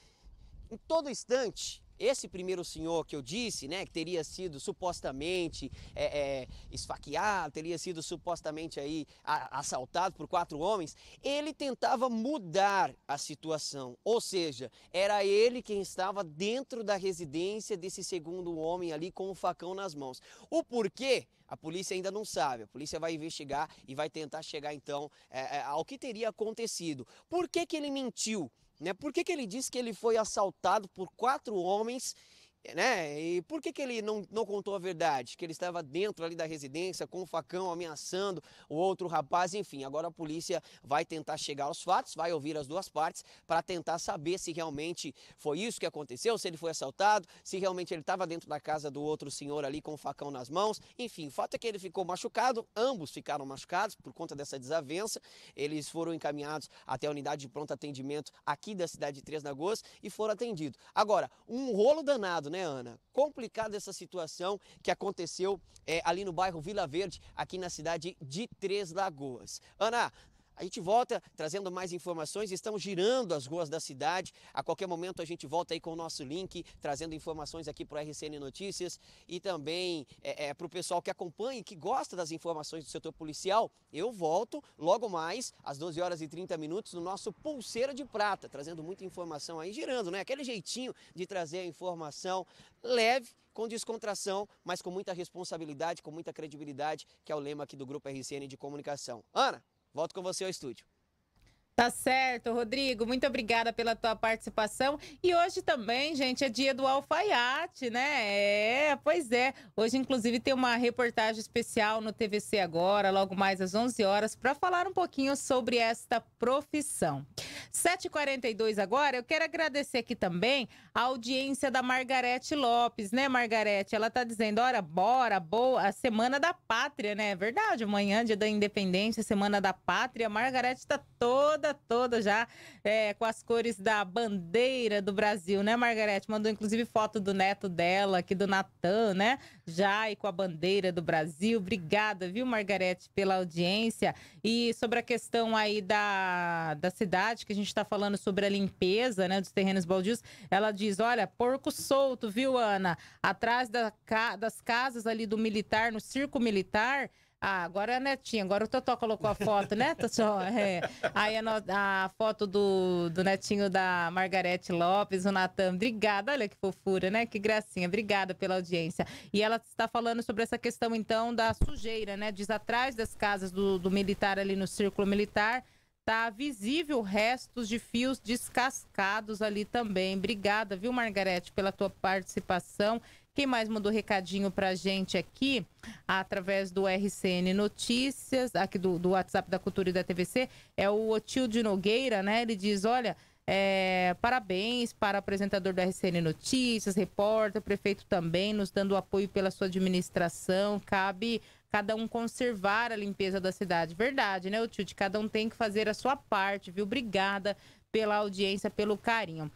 em todo instante, esse primeiro senhor que eu disse, né, que teria sido supostamente é, é, esfaqueado, teria sido supostamente aí a, assaltado por quatro homens, ele tentava mudar a situação. Ou seja, era ele quem estava dentro da residência desse segundo homem ali com o facão nas mãos. O porquê? A polícia ainda não sabe. A polícia vai investigar e vai tentar chegar então é, é ao que teria acontecido. Por que, que ele mentiu? Né? Por que, que ele diz que ele foi assaltado por quatro homens é, né? E por que, que ele não, não contou a verdade? Que ele estava dentro ali da residência com o um facão ameaçando o outro rapaz, enfim. Agora a polícia vai tentar chegar aos fatos, vai ouvir as duas partes para tentar saber se realmente foi isso que aconteceu, se ele foi assaltado, se realmente ele estava dentro da casa do outro senhor ali com o facão nas mãos. Enfim, o fato é que ele ficou machucado, ambos ficaram machucados por conta dessa desavença. Eles foram encaminhados até a unidade de pronto atendimento aqui da cidade de Três Lagoas e foram atendidos. Agora, um rolo danado, né? né, Ana? Complicada essa situação que aconteceu é, ali no bairro Vila Verde, aqui na cidade de Três Lagoas. Ana, a gente volta trazendo mais informações, estamos girando as ruas da cidade. A qualquer momento a gente volta aí com o nosso link, trazendo informações aqui para o RCN Notícias e também é, é, para o pessoal que acompanha e que gosta das informações do setor policial. Eu volto logo mais, às 12 horas e 30 minutos, no nosso Pulseira de Prata, trazendo muita informação aí, girando, né? Aquele jeitinho de trazer a informação leve com descontração, mas com muita responsabilidade, com muita credibilidade, que é o lema aqui do Grupo RCN de Comunicação. Ana, Volto com você ao estúdio. Tá certo, Rodrigo. Muito obrigada pela tua participação. E hoje também, gente, é dia do alfaiate, né? É, pois é. Hoje, inclusive, tem uma reportagem especial no TVC agora, logo mais às 11 horas, para falar um pouquinho sobre esta profissão. 7h42 agora, eu quero agradecer aqui também a audiência da Margarete Lopes, né, Margarete? Ela tá dizendo, ora, bora, boa, a Semana da Pátria, né? É verdade, amanhã, dia da Independência, Semana da Pátria. A Margarete tá toda toda já é, com as cores da bandeira do Brasil, né, Margarete? Mandou inclusive foto do neto dela, aqui do Natan, né? Já e com a bandeira do Brasil. Obrigada, viu, Margarete, pela audiência. E sobre a questão aí da, da cidade, que a gente está falando sobre a limpeza, né, dos terrenos baldios, ela diz: olha, porco solto, viu, Ana? Atrás da, das casas ali do militar, no circo militar ah, agora é a netinha, agora o Totó colocou a foto, né, Totó? É. Aí a, no... a, foto do, do netinho da Margarete Lopes, o Natan. Obrigada, olha que fofura, né? Que gracinha. Obrigada pela audiência. E ela está falando sobre essa questão, então, da sujeira, né? Diz atrás das casas do, do militar ali no círculo militar tá visível restos de fios descascados ali também. Obrigada, viu, Margarete, pela tua participação. Quem mais mandou recadinho pra gente aqui, através do RCN Notícias, aqui do, do WhatsApp da Cultura e da TVC, é o Otil de Nogueira, né? Ele diz: olha. É, parabéns para apresentador do RCN Notícias, repórter, prefeito também, nos dando apoio pela sua administração. Cabe cada um conservar a limpeza da cidade. Verdade, né, Tio? Cada um tem que fazer a sua parte, viu? Obrigada pela audiência, pelo carinho.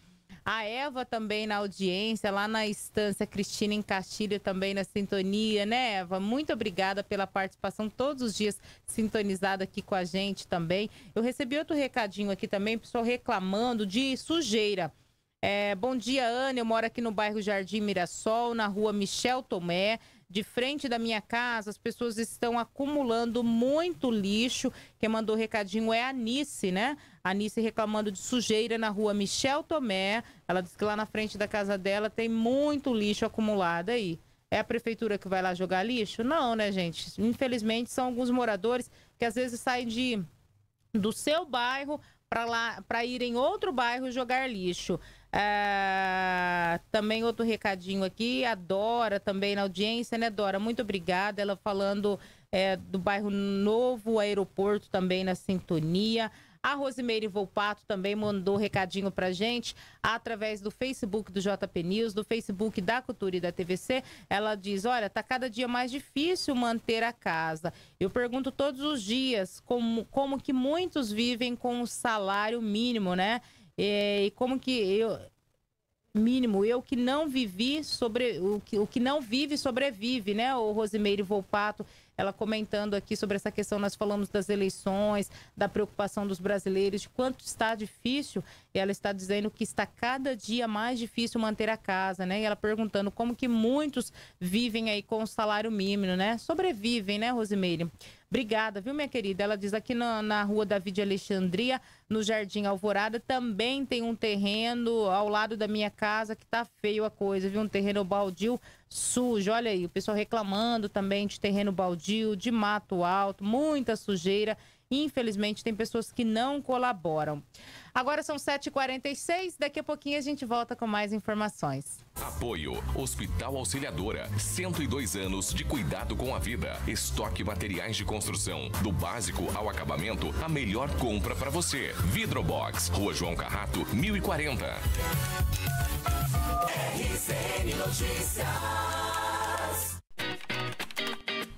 A Eva também na audiência, lá na estância Cristina em Castilho também na sintonia, né, Eva? Muito obrigada pela participação todos os dias sintonizada aqui com a gente também. Eu recebi outro recadinho aqui também, pessoal reclamando de sujeira. É, bom dia, Ana. Eu moro aqui no bairro Jardim Mirassol, na rua Michel Tomé de frente da minha casa, as pessoas estão acumulando muito lixo. Quem mandou recadinho é a Anice, né? A Anice reclamando de sujeira na rua Michel Tomé. Ela disse que lá na frente da casa dela tem muito lixo acumulado aí. É a prefeitura que vai lá jogar lixo? Não, né, gente? Infelizmente são alguns moradores que às vezes saem de do seu bairro para lá para ir em outro bairro jogar lixo. Ah, também outro recadinho aqui, a Dora também na audiência, né, Dora? Muito obrigada. Ela falando é, do bairro Novo Aeroporto também na sintonia. A Rosimeire Volpato também mandou recadinho pra gente através do Facebook do JP News, do Facebook da Cultura e da TVC. Ela diz: Olha, tá cada dia mais difícil manter a casa. Eu pergunto todos os dias como, como que muitos vivem com o um salário mínimo, né? É, e como que eu mínimo eu que não vivi sobre o que, o que não vive sobrevive, né? O Rosimeire Volpato ela comentando aqui sobre essa questão, nós falamos das eleições, da preocupação dos brasileiros, de quanto está difícil, e ela está dizendo que está cada dia mais difícil manter a casa, né? E ela perguntando como que muitos vivem aí com o salário mínimo, né? Sobrevivem, né, Rosimeire? Obrigada, viu, minha querida? Ela diz aqui na, na rua David Alexandria, no Jardim Alvorada, também tem um terreno ao lado da minha casa que tá feio a coisa, viu? Um terreno baldio sujo. Olha aí, o pessoal reclamando também de terreno baldio, de mato alto, muita sujeira. Infelizmente, tem pessoas que não colaboram. Agora são 7h46, daqui a pouquinho a gente volta com mais informações. Apoio Hospital Auxiliadora, 102 anos de cuidado com a vida. Estoque materiais de construção, do básico ao acabamento, a melhor compra para você. Vidrobox, Rua João Carrato, 1040. RCN Notícias.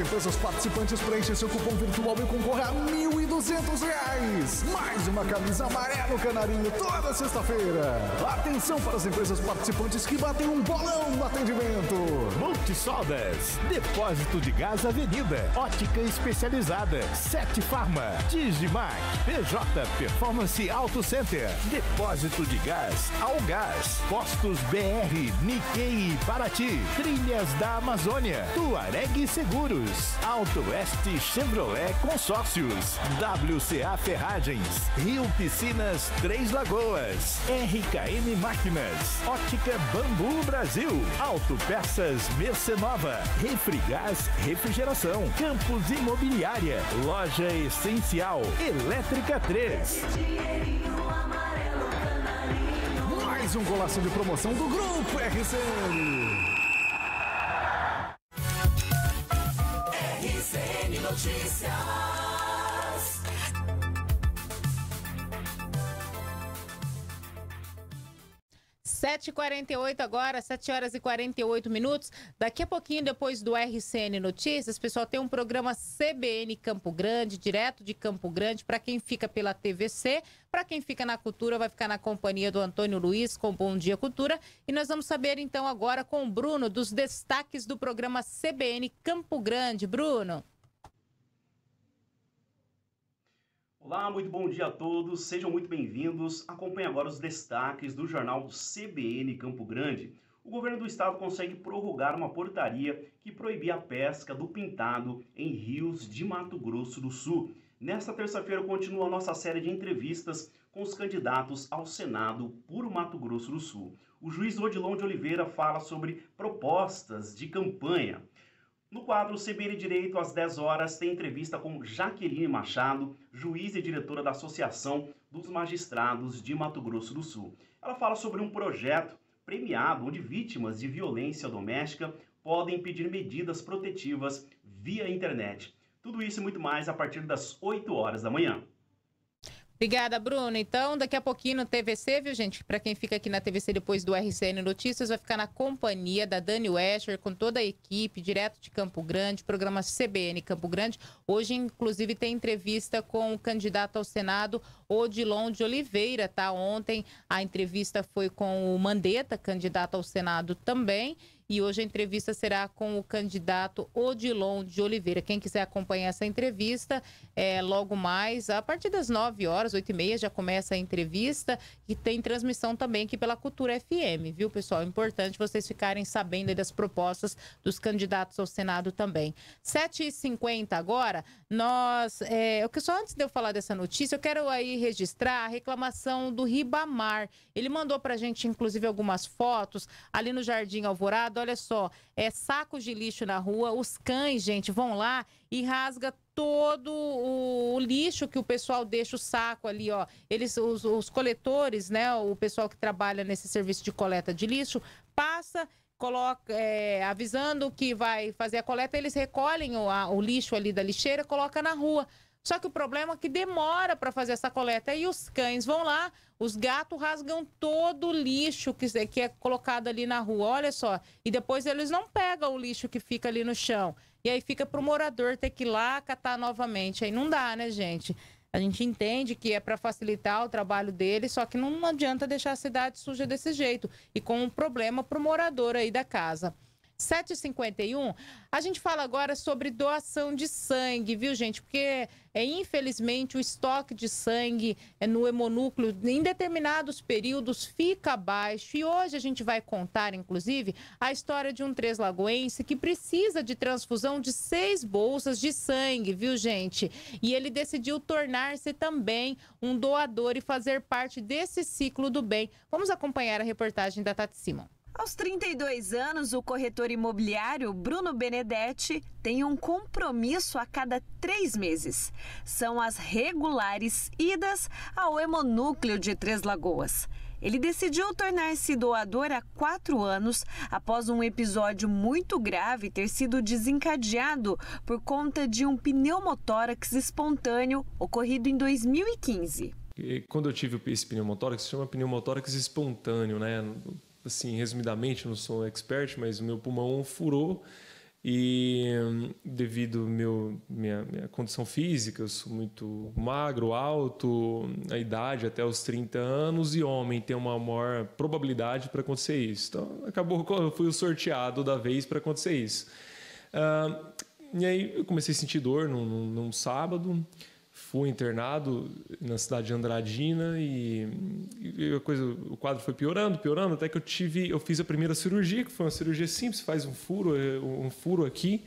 empresas participantes preenchem seu cupom virtual e concorre a R$ 1.200. Mais uma camisa amarelo canarinho toda sexta-feira. Atenção para as empresas participantes que batem um bolão no atendimento. Multisodas, Depósito de Gás Avenida, Ótica Especializada, Sete Farma, Digimac, PJ Performance Auto Center, Depósito de Gás, Algás, Postos BR, Nikkei Paraty, Trilhas da Amazônia, Tuareg Seguros, Pneus, Auto Oeste Chevrolet Consórcios, WCA Ferragens, Rio Piscinas Três Lagoas, RKM Máquinas, Ótica Bambu Brasil, Auto Peças Mercenova, Refrigás Refrigeração, Campos Imobiliária, Loja Essencial, Elétrica 3. Mais um golaço de promoção do Grupo RC. Notícias. Sete e oito agora, 7 horas e 48 minutos. Daqui a pouquinho, depois do RCN Notícias, pessoal, tem um programa CBN Campo Grande, direto de Campo Grande, para quem fica pela TVC, para quem fica na cultura, vai ficar na companhia do Antônio Luiz com Bom Dia Cultura. E nós vamos saber então agora com o Bruno dos destaques do programa CBN Campo Grande. Bruno. Olá, muito bom dia a todos, sejam muito bem-vindos. Acompanhe agora os destaques do jornal CBN Campo Grande. O governo do estado consegue prorrogar uma portaria que proibia a pesca do pintado em rios de Mato Grosso do Sul. Nesta terça-feira continua a nossa série de entrevistas com os candidatos ao Senado por Mato Grosso do Sul. O juiz Odilon de Oliveira fala sobre propostas de campanha. No quadro CBN Direito, às 10 horas, tem entrevista com Jaqueline Machado, juiz e diretora da Associação dos Magistrados de Mato Grosso do Sul. Ela fala sobre um projeto premiado onde vítimas de violência doméstica podem pedir medidas protetivas via internet. Tudo isso e muito mais a partir das 8 horas da manhã. Obrigada, Bruno. Então, daqui a pouquinho no TVC, viu, gente? Para quem fica aqui na TVC depois do RCN Notícias, vai ficar na companhia da Dani Wescher, com toda a equipe, direto de Campo Grande, programa CBN Campo Grande. Hoje, inclusive, tem entrevista com o candidato ao Senado, Odilon de Oliveira, tá? Ontem a entrevista foi com o Mandetta, candidato ao Senado também. E hoje a entrevista será com o candidato Odilon de Oliveira. Quem quiser acompanhar essa entrevista, é, logo mais, a partir das 9 horas, 8 e meia, já começa a entrevista. E tem transmissão também aqui pela Cultura FM, viu, pessoal? É importante vocês ficarem sabendo das propostas dos candidatos ao Senado também. 7h50 agora, nós. É, eu, só antes de eu falar dessa notícia, eu quero aí registrar a reclamação do Ribamar. Ele mandou para a gente, inclusive, algumas fotos ali no Jardim Alvorada olha só, é sacos de lixo na rua, os cães, gente, vão lá e rasga todo o, o, lixo que o pessoal deixa o saco ali, ó. Eles, os, os, coletores, né? O pessoal que trabalha nesse serviço de coleta de lixo passa, coloca, é, avisando que vai fazer a coleta, eles recolhem o, a, o lixo ali da lixeira, coloca na rua. Só que o problema é que demora para fazer essa coleta. E os cães vão lá, os gatos rasgam todo o lixo que, que é colocado ali na rua, olha só. E depois eles não pegam o lixo que fica ali no chão. E aí fica para o morador ter que ir lá catar novamente. Aí não dá, né, gente? A gente entende que é para facilitar o trabalho dele, só que não adianta deixar a cidade suja desse jeito e com um problema para o morador aí da casa. 7h51, a gente fala agora sobre doação de sangue, viu, gente? Porque, é, infelizmente, o estoque de sangue é, no hemonúcleo, em determinados períodos, fica baixo. E hoje a gente vai contar, inclusive, a história de um Três-Lagoense que precisa de transfusão de seis bolsas de sangue, viu, gente? E ele decidiu tornar-se também um doador e fazer parte desse ciclo do bem. Vamos acompanhar a reportagem da Tati Simão. Aos 32 anos, o corretor imobiliário Bruno Benedetti tem um compromisso a cada três meses. São as regulares idas ao hemonúcleo de Três Lagoas. Ele decidiu tornar-se doador há quatro anos após um episódio muito grave ter sido desencadeado por conta de um pneumotórax espontâneo ocorrido em 2015. Quando eu tive esse pneumotórax, se chama pneumotórax espontâneo, né? assim, resumidamente, não sou um expert, mas o meu pulmão furou e hum, devido meu minha, minha condição física, eu sou muito magro, alto, a idade até os 30 anos e homem tem uma maior probabilidade para acontecer isso. Então acabou eu fui o sorteado da vez para acontecer isso. Uh, e aí eu comecei a sentir dor num, num, num sábado fui internado na cidade de Andradina e, e, a coisa, o quadro foi piorando, piorando, até que eu tive, eu fiz a primeira cirurgia, que foi uma cirurgia simples, faz um furo, eh, um furo aqui,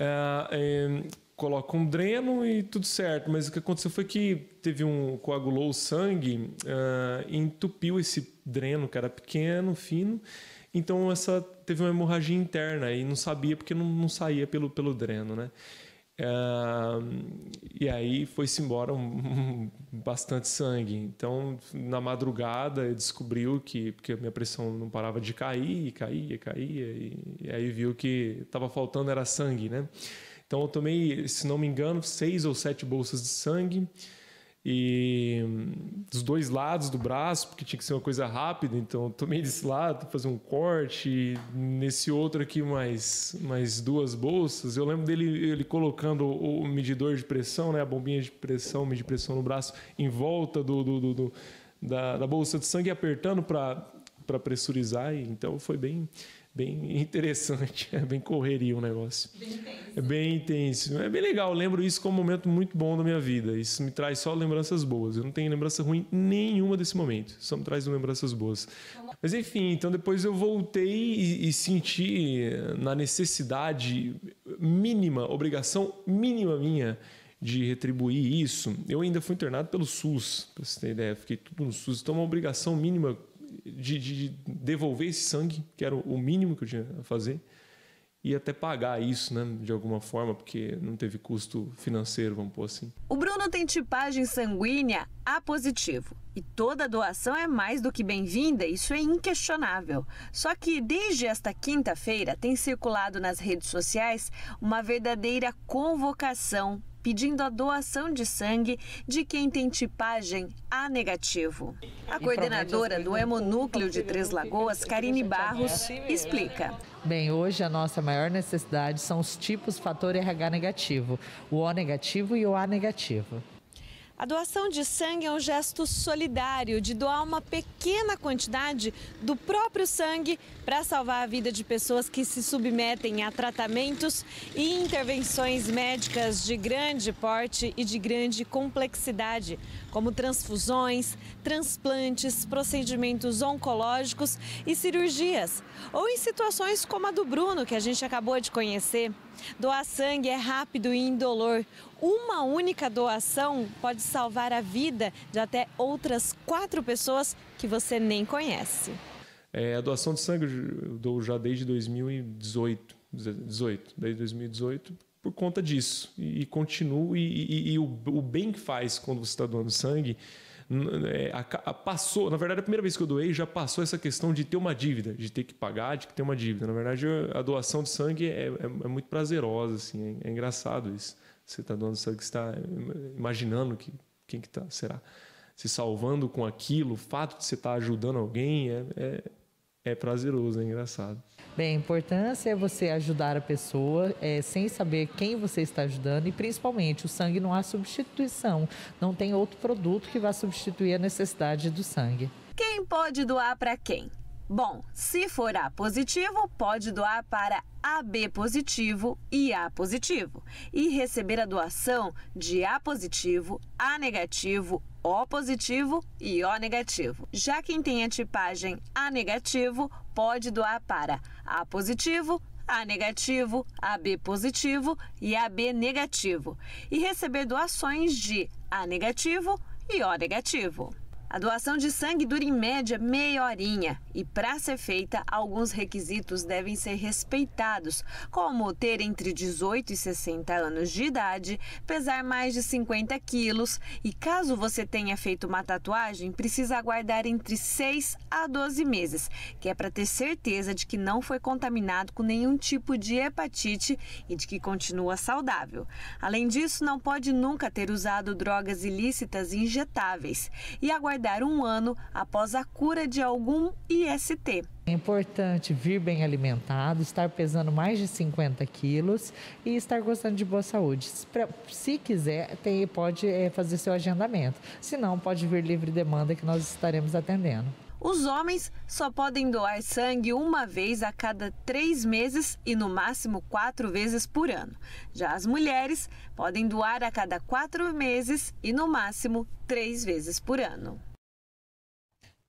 uh, coloca um dreno e tudo certo. Mas o que aconteceu foi que teve um coagulou o sangue uh, e entupiu esse dreno que era pequeno, fino. Então essa teve uma hemorragia interna e não sabia porque não, não saía pelo, pelo dreno, né? Uh, e aí foi-se embora um, um, bastante sangue. Então, na madrugada, descobriu que porque a minha pressão não parava de cair, caía, caía, e, e aí viu que estava faltando era sangue, né? Então, eu tomei, se não me engano, seis ou sete bolsas de sangue e hum, dos dois lados do braço, porque tinha que ser uma coisa rápida, então tomei desse lado, fazer um corte, nesse outro aqui mais, mais duas bolsas. Eu lembro dele ele colocando o medidor de pressão, né, a bombinha de pressão, medir pressão no braço, em volta do, do, do, do da, da bolsa de sangue, apertando para pressurizar, então foi bem bem interessante, é bem correria o negócio. Bem intenso. É bem intenso. É bem legal, eu lembro isso como um momento muito bom da minha vida. Isso me traz só lembranças boas. Eu não tenho lembrança ruim nenhuma desse momento, só me traz lembranças boas. Mas enfim, então depois eu voltei e, e senti eh, na necessidade mínima, obrigação mínima minha de retribuir isso. Eu ainda fui internado pelo SUS, para você ter ideia, fiquei tudo no SUS, então é uma obrigação mínima de, de devolver esse sangue, que era o mínimo que eu tinha a fazer, e até pagar isso, né, de alguma forma, porque não teve custo financeiro, vamos pôr assim. O Bruno tem tipagem sanguínea A positivo. E toda doação é mais do que bem-vinda, isso é inquestionável. Só que desde esta quinta-feira tem circulado nas redes sociais uma verdadeira convocação pedindo a doação de sangue de quem tem tipagem A negativo. A coordenadora do Hemonúcleo de Três Lagoas, Karine Barros, explica. Bem, hoje a nossa maior necessidade são os tipos fator RH negativo, o O negativo e o A negativo. A doação de sangue é um gesto solidário de doar uma pequena quantidade do próprio sangue para salvar a vida de pessoas que se submetem a tratamentos e intervenções médicas de grande porte e de grande complexidade como transfusões, transplantes, procedimentos oncológicos e cirurgias, ou em situações como a do Bruno, que a gente acabou de conhecer. Doar sangue é rápido e indolor. Uma única doação pode salvar a vida de até outras quatro pessoas que você nem conhece. É, a doação de sangue eu dou já desde 2018. 18, desde 2018 por conta disso. E, e continuo. E, e, e o, o, bem que faz quando você está doando sangue. É, a, a, passou, na verdade, a primeira vez que eu doei já passou essa questão de ter uma dívida, de ter que pagar, de ter uma dívida. Na verdade, a doação de sangue é, é, é muito prazerosa, assim, é, é engraçado isso. Você está doando sangue, está imaginando que quem que tá, será se salvando com aquilo, o fato de você estar tá ajudando alguém é, é, é prazeroso, é engraçado. Bem, a importância é você ajudar a pessoa é, sem saber quem você está ajudando e principalmente o sangue não há substituição, não tem outro produto que vá substituir a necessidade do sangue. Quem pode doar para quem? Bom, se for A positivo, pode doar para AB positivo e A positivo e receber a doação de A positivo, A negativo, O positivo e O negativo. Já quem tem a tipagem A negativo, pode doar para A positivo, a negativo, AB positivo e AB negativo, e receber doações de A negativo e O negativo. A doação de sangue dura em média meia horinha e, para ser feita, alguns requisitos devem ser respeitados, como ter entre 18 e 60 anos de idade, pesar mais de 50 quilos e, caso você tenha feito uma tatuagem, precisa aguardar entre 6 a 12 meses, que é para ter certeza de que não foi contaminado com nenhum tipo de hepatite e de que continua saudável. Além disso, não pode nunca ter usado drogas ilícitas injetáveis e aguardar dar um ano após a cura de algum IST. É importante vir bem alimentado, estar pesando mais de 50 quilos e estar gostando de boa saúde. se quiser, tem, pode eh, fazer seu agendamento. Se não, pode vir livre demanda que nós estaremos atendendo. Os homens só podem doar sangue uma vez a cada três meses e no máximo quatro vezes por ano. Já as mulheres podem doar a cada quatro meses e no máximo três vezes por ano.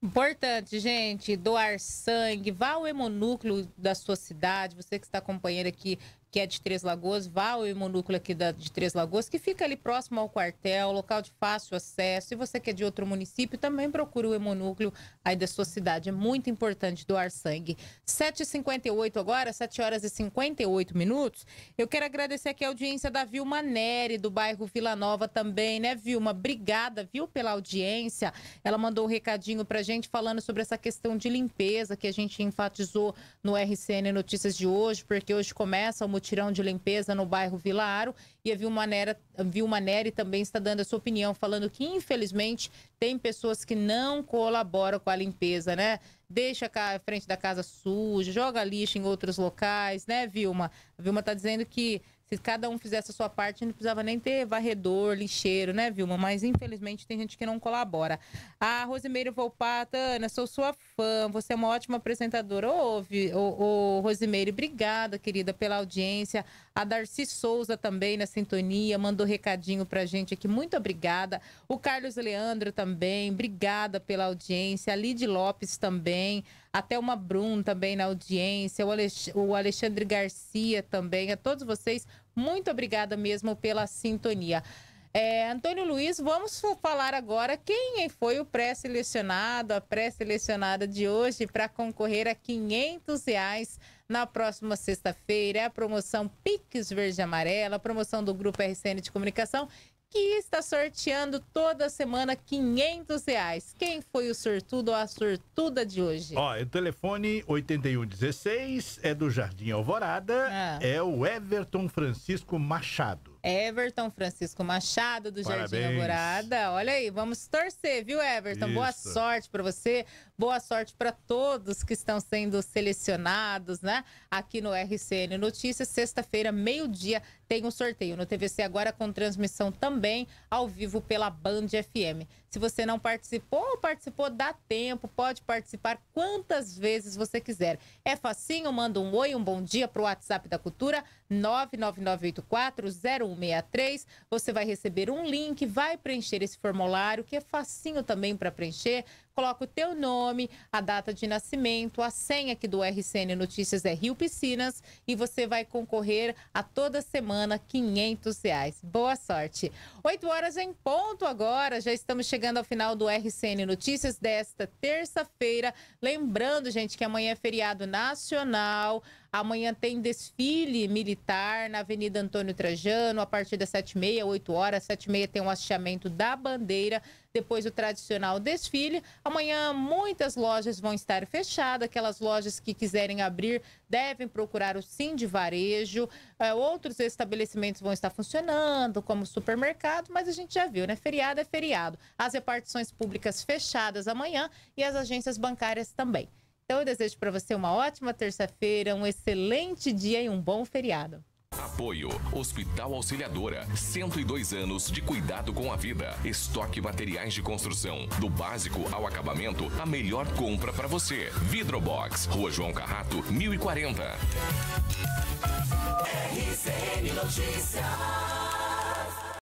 Importante, gente, doar sangue. Vá ao hemonúcleo da sua cidade, você que está acompanhando aqui que é de Três Lagoas, vá ao imunúculo aqui da, de Três Lagoas, que fica ali próximo ao quartel, local de fácil acesso. Se você que é de outro município, também procure o imunúculo aí da sua cidade. É muito importante doar sangue. 7h58 agora, 7 horas e 58 minutos. Eu quero agradecer aqui a audiência da Vilma Neri, do bairro Vila Nova também, né, Vilma? Obrigada, viu, pela audiência. Ela mandou um recadinho pra gente falando sobre essa questão de limpeza que a gente enfatizou no RCN Notícias de hoje, porque hoje começa o mutirão de limpeza no bairro Vila Aro. E a Vilma Nera, a Vilma Neri também está dando a sua opinião, falando que, infelizmente, tem pessoas que não colaboram com a limpeza, né? Deixa a frente da casa suja, joga lixo em outros locais, né, Vilma? A Vilma está dizendo que se cada um fizesse a sua parte, não precisava nem ter varredor, lixeiro, né, Vilma? Mas infelizmente tem gente que não colabora. A Rosimeiro Volpata, Ana, sou sua fã. Você é uma ótima apresentadora. Ô, oh, oh, oh, obrigada, querida, pela audiência. A Darcy Souza também na sintonia, mandou recadinho pra gente aqui. Muito obrigada. O Carlos Leandro também, obrigada pela audiência. A Lid Lopes também. Até uma Brum também na audiência. o Alexandre Garcia também. A todos vocês, muito obrigada mesmo pela sintonia. É, Antônio Luiz, vamos falar agora quem é- foi o pré-selecionado, a pré-selecionada de hoje para concorrer a 500 reais na próxima sexta-feira. É a promoção Pix Verde Amarela, a promoção do Grupo RCN de Comunicação que está sorteando toda semana 500 reais. Quem foi o sortudo ou a sortuda de hoje? Ó, é o telefone 8116 é do Jardim Alvorada, ah. é o Everton Francisco Machado. Everton Francisco Machado, do Parabéns. Jardim Alvorada. Olha aí, vamos torcer, viu, Everton? Isso. Boa sorte para você, boa sorte para todos que estão sendo selecionados, né? Aqui no RCN Notícias, sexta-feira, meio-dia, tem um sorteio no TVC agora com transmissão também ao vivo pela Band FM. Se você não participou ou participou, dá tempo, pode participar quantas vezes você quiser. É facinho, manda um oi, um bom dia para o WhatsApp da Cultura, 999840163. Você vai receber um link, vai preencher esse formulário, que é facinho também para preencher coloca o teu nome, a data de nascimento, a senha aqui do RCN Notícias é Rio Piscinas e você vai concorrer a toda semana 500 reais. Boa sorte! 8 horas em ponto agora, já estamos chegando ao final do RCN Notícias desta terça-feira. Lembrando, gente, que amanhã é feriado nacional. Amanhã tem desfile militar na Avenida Antônio Trajano, a partir das 7h30, 8 horas. 7h30 tem um hasteamento da bandeira, depois o tradicional desfile. Amanhã muitas lojas vão estar fechadas, aquelas lojas que quiserem abrir devem procurar o Sim de Varejo. É, outros estabelecimentos vão estar funcionando, como supermercado, mas a gente já viu, né? Feriado é feriado. As repartições públicas fechadas amanhã e as agências bancárias também. Então eu desejo para você uma ótima terça-feira, um excelente dia e um bom feriado. Apoio Hospital Auxiliadora, 102 anos de cuidado com a vida. Estoque materiais de construção, do básico ao acabamento, a melhor compra para você. Vidrobox, Rua João Carrato, 1040. RCN Notícias.